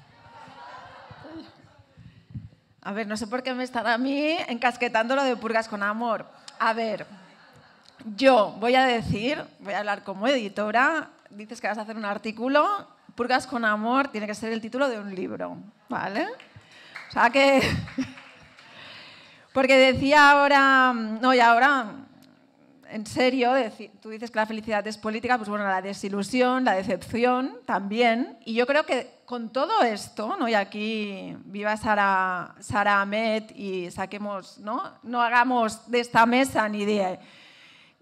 A ver, no sé por qué me están a mí encasquetando lo de purgas con amor. A ver, yo voy a decir, voy a hablar como editora, dices que vas a hacer un artículo, purgas con amor tiene que ser el título de un libro, ¿vale? O sea que... Porque decía ahora, no, y ahora en serio, tú dices que la felicidad es política, pues bueno, la desilusión, la decepción también. Y yo creo que con todo esto, ¿no? y aquí viva Sara, Sara Ahmed y saquemos, ¿no? no hagamos de esta mesa ni de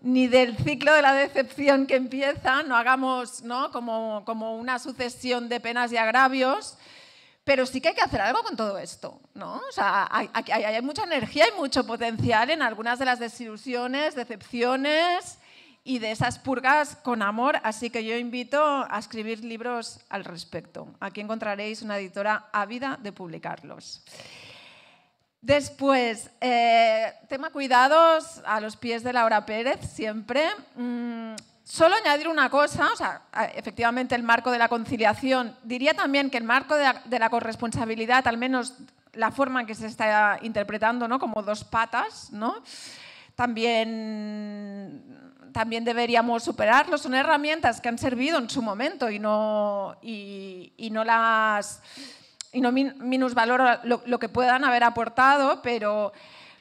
ni del ciclo de la decepción que empieza, no hagamos ¿no? Como, como una sucesión de penas y agravios, pero sí que hay que hacer algo con todo esto, ¿no? O sea, hay, mucha energía y mucho potencial en algunas de las desilusiones, decepciones y de esas purgas con amor, así que yo invito a escribir libros al respecto. Aquí encontraréis una editora ávida de publicarlos. Después, eh, tema cuidados a los pies de Laura Pérez, siempre. Mm, Solo añadir una cosa, o sea, efectivamente el marco de la conciliación, diría también que el marco de la, corresponsabilidad, al menos la forma en que se está interpretando, ¿no? como dos patas, ¿no? también, también deberíamos superarlo. Son herramientas que han servido en su momento y no, y, no las y no lo, que puedan haber aportado, pero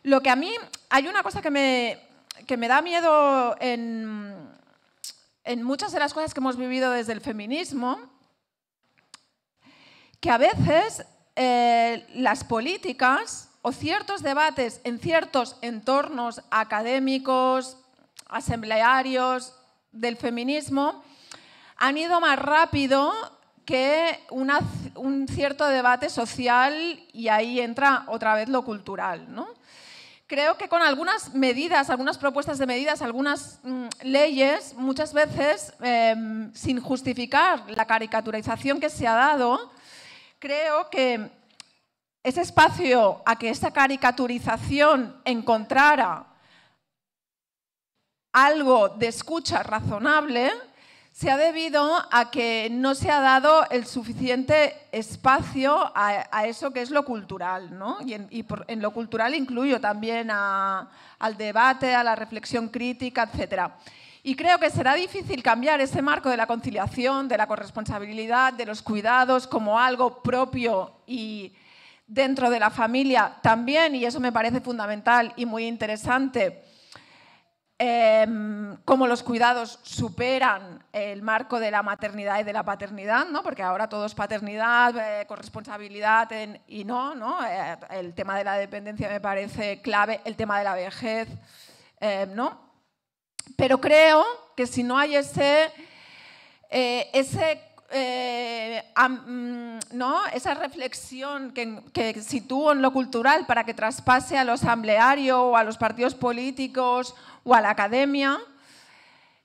lo que a mí hay una cosa que me, que me da miedo en, en muchas de las cosas que hemos vivido desde el feminismo, que a veces eh, las políticas o ciertos debates en ciertos entornos académicos, asamblearios del feminismo, han ido más rápido que un cierto debate social y ahí entra otra vez lo cultural. ¿no? creo que con algunas medidas, algunas propuestas de medidas, algunas mm, leyes, muchas veces, em, sin justificar la caricaturización que se ha dado, creo que ese espacio a que esa caricaturización encontrara algo de escucha razonable, se ha debido a que no se ha dado el suficiente espacio a, eso que es lo cultural, Y, en, lo cultural incluyo también al debate, a la reflexión crítica, etcétera. Y creo que será difícil cambiar ese marco de la conciliación, de la corresponsabilidad, de los cuidados como algo propio y dentro de la familia también, y eso me parece fundamental y muy interesante Em, cómo los cuidados superan el marco de la maternidad y de la paternidad, ¿no? porque ahora todo es paternidad, eh, corresponsabilidad y no, ¿no? Eh, el tema de la dependencia me parece clave, el tema de la vejez, em, ¿no? Pero creo que si no hay ese, eh, ese eh, mm, ¿no? esa reflexión que, sitúo en lo cultural para que traspase a lo asambleario o a los partidos políticos o a la academia,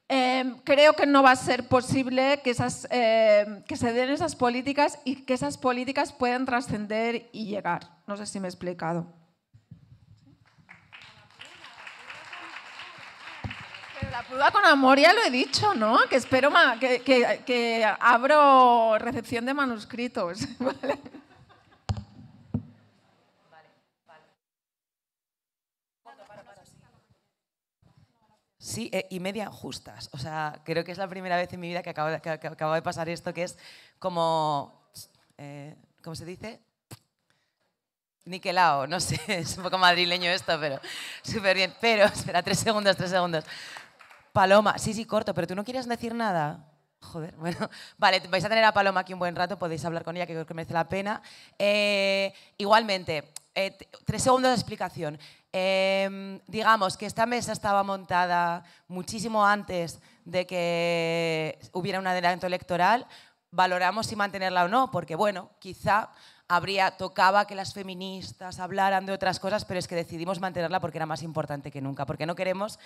em, creo que no va a ser posible que, esas, em, que se den esas políticas y que esas políticas puedan trascender y llegar. No sé si me he explicado. La prueba con amor ya lo he dicho, ¿no? Que espero que, abro recepción de manuscritos. ¿vale? Sí, eh, y media justas. O sea, creo que es la primera vez en mi vida que acaba, de pasar esto, que es como, eh, ¿cómo se dice? Niquelao, no sé, es un poco madrileño esto, pero súper bien. Pero, espera, tres segundos, tres segundos. Paloma, sí, sí, corto, pero tú no quieres decir nada. Joder, bueno, vale, vais a tener a Paloma aquí un buen rato, podéis hablar con ella, que creo que merece la pena. Eh, igualmente, eh, tres segundos de explicación. Em, digamos que esta mesa estaba montada muchísimo antes de que hubiera un adelanto electoral. Valoramos si mantenerla o no, porque bueno, quizá habría, tocaba que las feministas hablaran de otras cosas, pero es que decidimos mantenerla porque era más importante que nunca, porque no queremos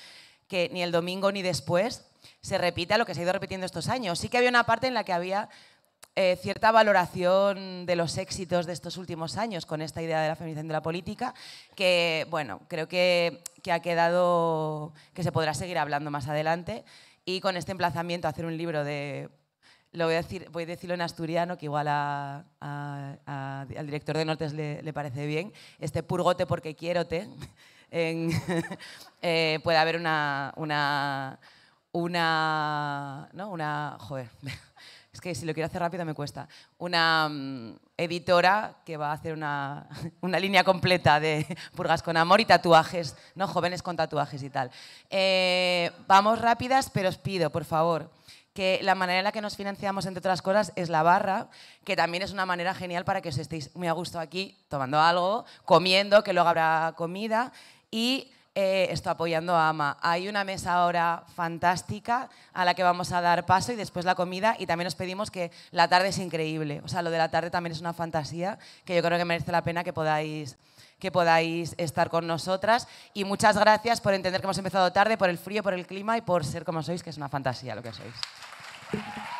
que ni el domingo ni después se repita lo que se ha ido repitiendo estos años. Sí que había una parte en la que había eh, cierta valoración de los éxitos de estos últimos años con esta idea de la feminización de la política, que bueno, creo que, ha quedado, que se podrá seguir hablando más adelante y con este emplazamiento hacer un libro de voy a decir, voy a decirlo en asturiano, que igual al director de Nortes le, parece bien. Este purgote porque quiero te. Eh, puede haber una, una, una, ¿no? una, joder, es que si lo quiero hacer rápido me cuesta, una mm, editora que va a hacer una, línea completa de purgas con amor y tatuajes, ¿no? Jóvenes con tatuajes y tal. Eh, vamos rápidas, pero os pido, por favor que la manera en la que nos financiamos, entre otras cosas, es la barra, que también es una manera genial para que os estéis muy a gusto aquí, tomando algo, comiendo, que luego habrá comida, y eh, esto apoyando a AMA. Hay una mesa ahora fantástica a la que vamos a dar paso y después la comida, y también os pedimos que la tarde es increíble. O sea, lo de la tarde también es una fantasía que yo creo que merece la pena que podáis que podáis estar con nosotras. Y muchas gracias por entender que hemos empezado tarde, por el frío, por el clima y por ser como sois, que es una fantasía lo que sois. Thank you.